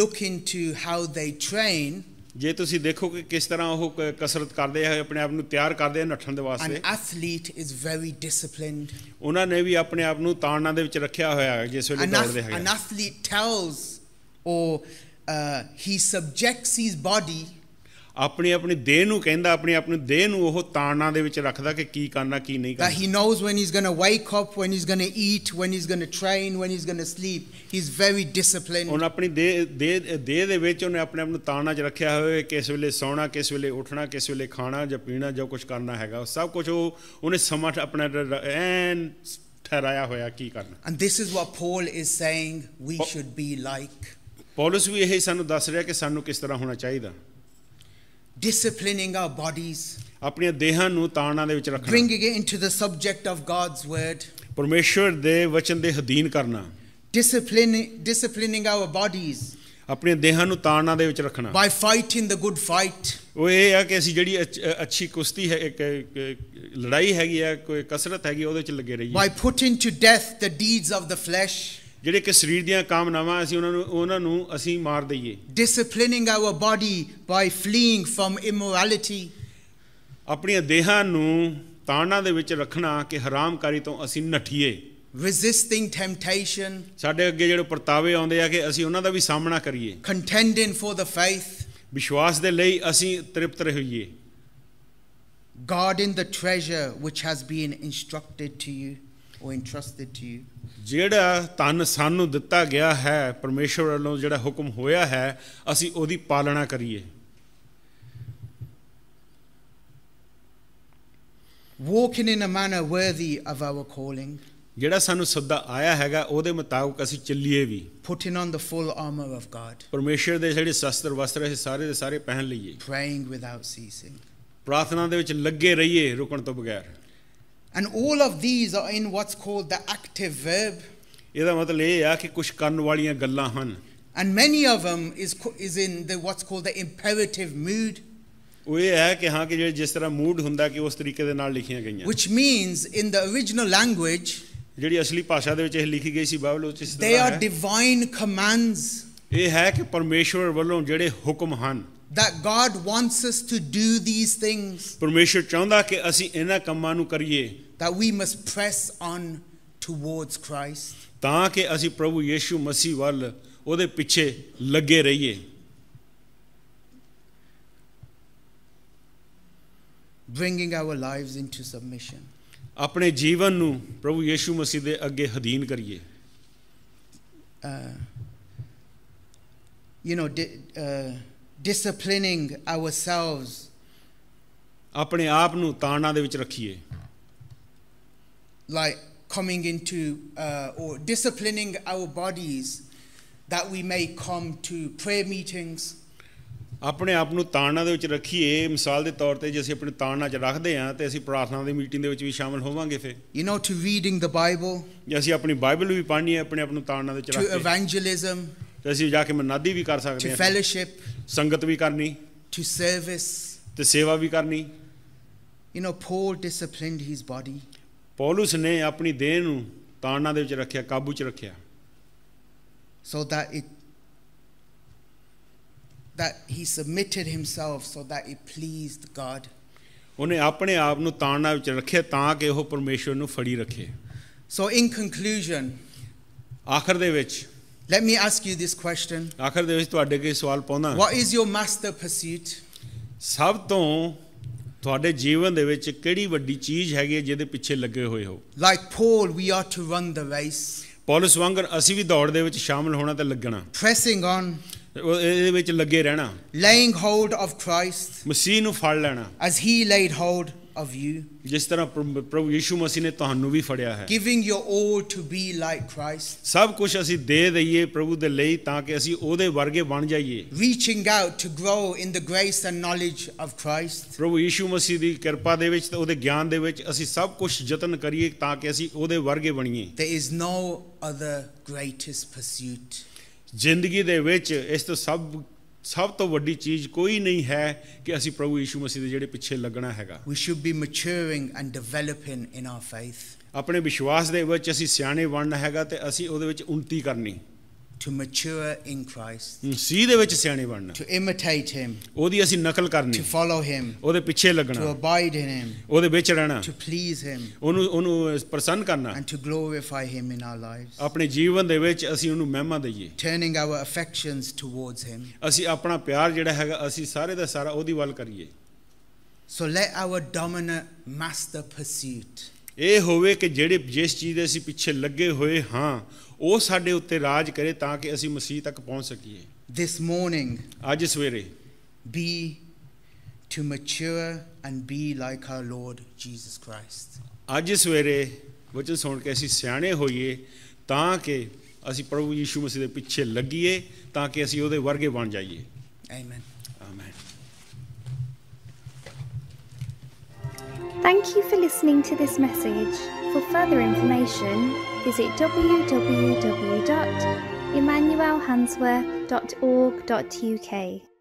look into how they train ਜੇ ਤੁਸੀਂ ਦੇਖੋ ਕਿ ਕਿਸ ਤਰ੍ਹਾਂ ਉਹ ਕਸਰਤ ਕਰਦੇ ਆ ਆਪਣੇ ਆਪ ਨੂੰ ਤਿਆਰ ਕਰਦੇ ਆ ਨੱਠਣ ਦੇ ਵਾਸਤੇ an athlete is very disciplined ਉਹਨਾਂ ਨੇ ਵੀ ਆਪਣੇ ਆਪ ਨੂੰ ਤਾੜਨਾ ਦੇ ਵਿੱਚ ਰੱਖਿਆ ਹੋਇਆ ਹੈ ਜਿਸ ਵੇਲੇ ਦੌੜਦੇ ਹੈਗੇ an athlete ਟੈਲਸ ਔਰ ਹੀ ਸਬਜੈਕਟਸ ਹਿਸ ਬਾਡੀ ਆਪਣੀ ਆਪਣੀ ਦੇਹ ਨੂੰ ਕਹਿੰਦਾ ਆਪਣੀ ਆਪਣੀ ਦੇਹ ਨੂੰ ਉਹ ਤਾਣਾ ਦੇ ਵਿੱਚ ਰੱਖਦਾ ਕਿ ਕੀ ਕਰਨਾ ਕੀ ਨਹੀਂ ਕਰਨਾ ਹੀ knows when he is going to wake up when he is going to eat when he is going to train when he is going to sleep ਹੀ ਇਸ ਵੈਰੀ ਡਿਸਪਲਿਨਡ ਉਹਨੇ ਆਪਣੀ ਦੇਹ ਦੇਹ ਦੇ ਵਿੱਚ ਉਹਨੇ ਆਪਣੇ ਆਪ ਨੂੰ ਤਾਣਾ 'ਚ ਰੱਖਿਆ ਹੋਇਆ ਹੈ ਕਿਸ ਵੇਲੇ ਸੌਣਾ ਕਿਸ ਵੇਲੇ ਉੱਠਣਾ ਕਿਸ ਵੇਲੇ ਖਾਣਾ ਜਾਂ ਪੀਣਾ ਜਾਂ ਕੁਝ ਕਰਨਾ ਹੈਗਾ ਉਹ ਸਭ ਕੁਝ ਉਹ ਉਹਨੇ ਸਮਾਂ ਆਪਣਾ ਐਨ ਠਹਿਰਾਇਆ ਹੋਇਆ ਕੀ ਕਰਨਾ ਐਂਡ ਥਿਸ ਇਸ what Paul is saying we should be like Paulus ਵੀ ਇਹ ਸਾਨੂੰ ਦੱਸ ਰਿਹਾ ਕਿ ਸਾਨੂੰ ਕਿਸ ਤਰ੍ਹਾਂ ਹੋਣਾ ਚਾਹੀਦਾ disciplining our bodies ਦੇਹਾਂ ਨੂੰ ਤਾਣਾ ਦੇ ਵਿੱਚ ਰੱਖਣਾ bringing it into the subject of god's word ਪਰਮੇਸ਼ਰ ਦੇ ਵਚਨ ਦੇ ਅਧੀਨ ਕਰਨਾ disciplining disciplining our bodies ਆਪਣੇ ਦੇਹਾਂ ਨੂੰ ਤਾਣਾ ਦੇ ਵਿੱਚ ਰੱਖਣਾ by fighting the good fight ਉਹ ਇਹ ਆ ਕਿ ਅਸੀਂ ਜਿਹੜੀ ਅੱਛੀ ਕੁਸ਼ਤੀ ਹੈ ਇੱਕ ਲੜਾਈ ਹੈਗੀ ਆ ਕੋਈ ਕਸਰਤ ਹੈਗੀ ਉਹਦੇ ਵਿੱਚ ਲੱਗੇ ਰਹੀਏ by putting to death the deeds of the flesh ਜਿਹੜੇ ਕਿ ਸਰੀਰ ਦੀਆਂ ਕਾਮਨਾਵਾਂ ਅਸੀਂ ਉਹਨਾਂ ਨੂੰ ਉਹਨਾਂ ਨੂੰ ਅਸੀਂ ਮਾਰ ਦਈਏ disciplining our body by fleeing from immorality ਆਪਣੀਆਂ ਦੇਹਾਂ ਨੂੰ ਤਾਣਾ ਦੇ ਵਿੱਚ ਰੱਖਣਾ ਕਿ ਹਰਾਮਕਾਰੀ ਤੋਂ ਅਸੀਂ ਨਠੀਏ resisting temptation ਸਾਡੇ ਅੱਗੇ ਜਿਹੜੇ ਪਰਤਾਵੇ ਆਉਂਦੇ ਆ ਕਿ ਅਸੀਂ ਉਹਨਾਂ ਦਾ ਵੀ ਸਾਹਮਣਾ ਕਰੀਏ ਕੰਟੈਂਡਿੰਗ for the faith ਵਿਸ਼ਵਾਸ ਦੇ ਲਈ ਅਸੀਂ ਤ੍ਰਿਪਤ ਰਹੀਏ in the treasure which has been instructed to you ਉਹ entrusted to ਯੂ ਜਿਹੜਾ ਤਨ ਸਾਨੂੰ ਦਿੱਤਾ ਗਿਆ ਹੈ ਪਰਮੇਸ਼ਵਰ ਵੱਲੋਂ ਜਿਹੜਾ ਹੁਕਮ ਹੋਇਆ ਹੈ ਅਸੀਂ ਉਹਦੀ ਪਾਲਣਾ ਕਰੀਏ walking in a manner worthy of our calling ਜਿਹੜਾ ਸਾਨੂੰ ਸੱਦਾ ਆਇਆ ਹੈਗਾ ਉਹਦੇ ਮੁਤਾਬਕ ਅਸੀਂ ਚੱਲੀਏ ਵੀ putting on the full armor of god ਪਰਮੇਸ਼ਰ ਦੇ ਜਿਹੜੇ ਸ਼ਸਤਰ ਵਸਤਰ ਹੈ ਸਾਰੇ ਦੇ ਸਾਰੇ ਪਹਿਨ ਲਈਏ praying without ceasing ਪ੍ਰਾਰਥਨਾ ਦੇ ਵਿੱਚ ਲੱਗੇ ਰਹੀਏ ਰੁਕਣ ਤੋਂ ਬਗੈਰ And all of these are in what's called the active verb. And many of them is, is in the, what's called the imperative mood, which means in the original language, ਜਿਹੜੀ ਅਸਲੀ ਭਾਸ਼ਾ ਦੇ ਵਿੱਚ ਇਹ ਲਿਖੀ ਗਈ ਸੀ ਬਾਈਬਲ ਵਿੱਚ ਇਸ they ਤਰ੍ਹਾਂ are ਹੈ divine commands ਇਹ ਹੈ ਕਿ ਪਰਮੇਸ਼ਵਰ ਵੱਲੋਂ ਜਿਹੜੇ ਹੁਕਮ ਹਨ that God wants us to do these things ਪਰਮੇਸ਼ਰ ਚਾਹੁੰਦਾ ਕਿ ਅਸੀਂ ਇਹਨਾਂ ਕੰਮਾਂ ਨੂੰ ਕਰੀਏ that we must press on towards Christ ਤਾਂ ਕਿ ਅਸੀਂ ਪ੍ਰਭੂ ਯੀਸ਼ੂ ਮਸੀਹ ਵੱਲ ਉਹਦੇ ਪਿੱਛੇ ਲੱਗੇ ਰਹੀਏ bringing our lives into submission ਆਪਣੇ ਜੀਵਨ ਨੂੰ ਪ੍ਰਭੂ ਯੀਸ਼ੂ ਮਸੀਹ ਦੇ ਅੱਗੇ ਹਦੀਨ ਕਰੀਏ you know uh, disciplining ourselves. ਆਪਣੇ ਆਪ ਨੂੰ ਤਾਣਾਂ ਦੇ ਵਿੱਚ ਰੱਖੀਏ like coming into uh, or disciplining our bodies that we may come to prayer meetings ਆਪਣੇ ਆਪ ਨੂੰ ਤਾਣਾਂ ਦੇ ਵਿੱਚ ਰੱਖੀਏ ਮਿਸਾਲ ਦੇ ਤੌਰ ਤੇ ਜੇ ਅਸੀਂ ਆਪਣੇ ਤਾਣਾਂ ਚ ਰੱਖਦੇ ਆ ਤੇ ਅਸੀਂ ਪ੍ਰਾਰਥਨਾ ਦੀ ਮੀਟਿੰਗ ਦੇ ਵਿੱਚ ਵੀ you know to reading the bible ਜੇ ਅਸੀਂ ਆਪਣੀ ਬਾਈਬਲ ਵੀ ਪੜ੍ਹਨੀ ਹੈ ਆਪਣੇ ਆਪ ਨੂੰ ਤਾਣਾਂ ਦੇ ਵਿੱਚ ਰੱਖੀਏ to evangelism ਤੇ ਅਸੀਂ ਜਾ ਕੇ ਮਨਾਦੀ ਵੀ ਕਰ ਸਕਦੇ ਹਾਂ to fellowship ਸੰਗਤ ਵੀ ਕਰਨੀ to service ਤੇ ਸੇਵਾ ਵੀ ਕਰਨੀ you know paul disciplined his body Paulus ਨੇ ਆਪਣੀ ਦੇਹ ਨੂੰ ਤਾੜਨਾ ਦੇ ਵਿੱਚ ਰੱਖਿਆ ਕਾਬੂ 'ਚ ਰੱਖਿਆ so that it that he submitted himself so that it pleased god ਉਹਨੇ ਆਪਣੇ ਆਪ ਨੂੰ ਤਾੜਨਾ ਵਿੱਚ ਰੱਖਿਆ ਤਾਂ ਕਿ ਉਹ ਪਰਮੇਸ਼ਵਰ ਨੂੰ ਫੜੀ ਰੱਖੇ so in conclusion ਆਖਰ ਦੇ ਵਿੱਚ Let me ask you this question. ਆਖਰ ਦੇ ਵਿੱਚ ਤੁਹਾਡੇ ਸਵਾਲ ਪਾਉਣਾ What is your master pursuit? ਸਭ ਤੋਂ ਤੁਹਾਡੇ ਜੀਵਨ ਦੇ ਵਿੱਚ ਕਿਹੜੀ ਵੱਡੀ ਚੀਜ਼ ਹੈਗੀ ਜਿਹਦੇ ਪਿੱਛੇ ਲੱਗੇ ਹੋਏ ਹੋ Like Paul, we are to run the race. Paulus ਵਾਂਗਰ ਅਸੀਂ ਵੀ ਦੌੜ ਦੇ ਵਿੱਚ ਸ਼ਾਮਲ ਹੋਣਾ ਤੇ ਲੱਗਣਾ Pressing on, ਇਹਦੇ ਵਿੱਚ ਲੱਗੇ ਰਹਿਣਾ laying hold of Christ ਮਸੀਹ ਨੂੰ ਫੜ ਲੈਣਾ as he laid hold of you ਜਿਸ ਤਰ੍ਹਾਂ ਪ੍ਰਭੂ ਯੀਸ਼ੂ ਮਸੀਹ ਨੇ ਤੁਹਾਨੂੰ ਵੀ ਫੜਿਆ ਹੈ giving your all to be like Christ ਸਭ ਕੁਝ ਅਸੀਂ ਦੇ ਦਈਏ ਪ੍ਰਭੂ ਦੇ ਲਈ ਤਾਂ ਕਿ ਅਸੀਂ ਉਹਦੇ ਵਰਗੇ ਬਣ ਜਾਈਏ reaching out to grow in the grace and knowledge of Christ ਪ੍ਰਭੂ ਯੀਸ਼ੂ ਮਸੀਹ ਦੀ ਕਿਰਪਾ ਦੇ ਵਿੱਚ ਤੇ ਉਹਦੇ ਗਿਆਨ ਦੇ ਵਿੱਚ ਅਸੀਂ ਸਭ ਕੁਝ ਯਤਨ ਕਰੀਏ ਤਾਂ ਕਿ ਅਸੀਂ ਉਹਦੇ ਵਰਗੇ ਬਣੀਏ there is no other greatest pursuit ਜ਼ਿੰਦਗੀ ਦੇ ਵਿੱਚ ਇਸ ਤੋਂ ਸਭ ਸਭ ਤੋਂ ਵੱਡੀ ਚੀਜ਼ ਕੋਈ ਨਹੀਂ ਹੈ ਕਿ ਅਸੀਂ ਪ੍ਰਭੂ ਯਿਸੂ ਮਸੀਹ ਦੇ ਜਿਹੜੇ ਪਿੱਛੇ ਲੱਗਣਾ ਹੈਗਾ we should be maturing and developing in our faith ਆਪਣੇ ਵਿਸ਼ਵਾਸ ਦੇ ਵਿੱਚ ਅਸੀਂ ਸਿਆਣੇ ਬਣਨਾ ਹੈਗਾ ਤੇ ਅਸੀਂ ਉਹਦੇ ਵਿੱਚ ਉਨਤੀ ਕਰਨੀ to mature in Christ ਮਸੀਹ ਦੇ ਵਿੱਚ ਸਿਆਣੇ ਬਣਨਾ to imitate him ਉਹਦੀ ਅਸੀਂ ਨਕਲ ਕਰਨੀ to follow him ਉਹਦੇ ਪਿੱਛੇ ਲੱਗਣਾ to abide in him ਉਹਦੇ ਵਿੱਚ ਰਹਿਣਾ to please him ਉਹਨੂੰ ਉਹਨੂੰ ਪ੍ਰਸੰਨ ਕਰਨਾ and to glorify him in our lives ਆਪਣੇ ਜੀਵਨ ਦੇ ਵਿੱਚ ਅਸੀਂ ਉਹਨੂੰ ਮਹਿਮਾ ਦਈਏ turning our affections towards him ਅਸੀਂ ਆਪਣਾ ਪਿਆਰ ਜਿਹੜਾ ਹੈਗਾ ਅਸੀਂ ਸਾਰੇ ਦਾ ਸਾਰਾ ਉਹਦੀ ਵੱਲ ਕਰੀਏ so let our dominant master pursuit ਇਹ ਹੋਵੇ ਕਿ ਜਿਹੜੇ ਜਿਸ ਚੀਜ਼ ਦੇ ਅਸੀਂ ਪਿੱਛੇ ਲੱਗੇ ਹੋਏ ਹਾਂ ਉਹ ਸਾਡੇ ਉੱਤੇ ਰਾਜ ਕਰੇ ਤਾਂ ਕਿ ਅਸੀਂ ਮਸੀਹ ਤੱਕ ਪਹੁੰਚ ਸਕੀਏ this morning ਅੱਜ ਸਵੇਰੇ be to mature and be like our lord jesus christ ਅੱਜ ਸਵੇਰੇ ਵਚਨ ਸੁਣ ਕੇ ਅਸੀਂ ਸਿਆਣੇ ਹੋਈਏ ਤਾਂ ਕਿ ਅਸੀਂ ਪ੍ਰਭੂ ਯੀਸ਼ੂ ਮਸੀਹ ਦੇ ਪਿੱਛੇ ਲੱਗੀਏ ਤਾਂ ਕਿ ਅਸੀਂ ਉਹਦੇ ਵਰਗੇ ਬਣ ਜਾਈਏ amen amen Thank you for listening to this message. For further information, visit www.emmanuelhandsworth.org.uk.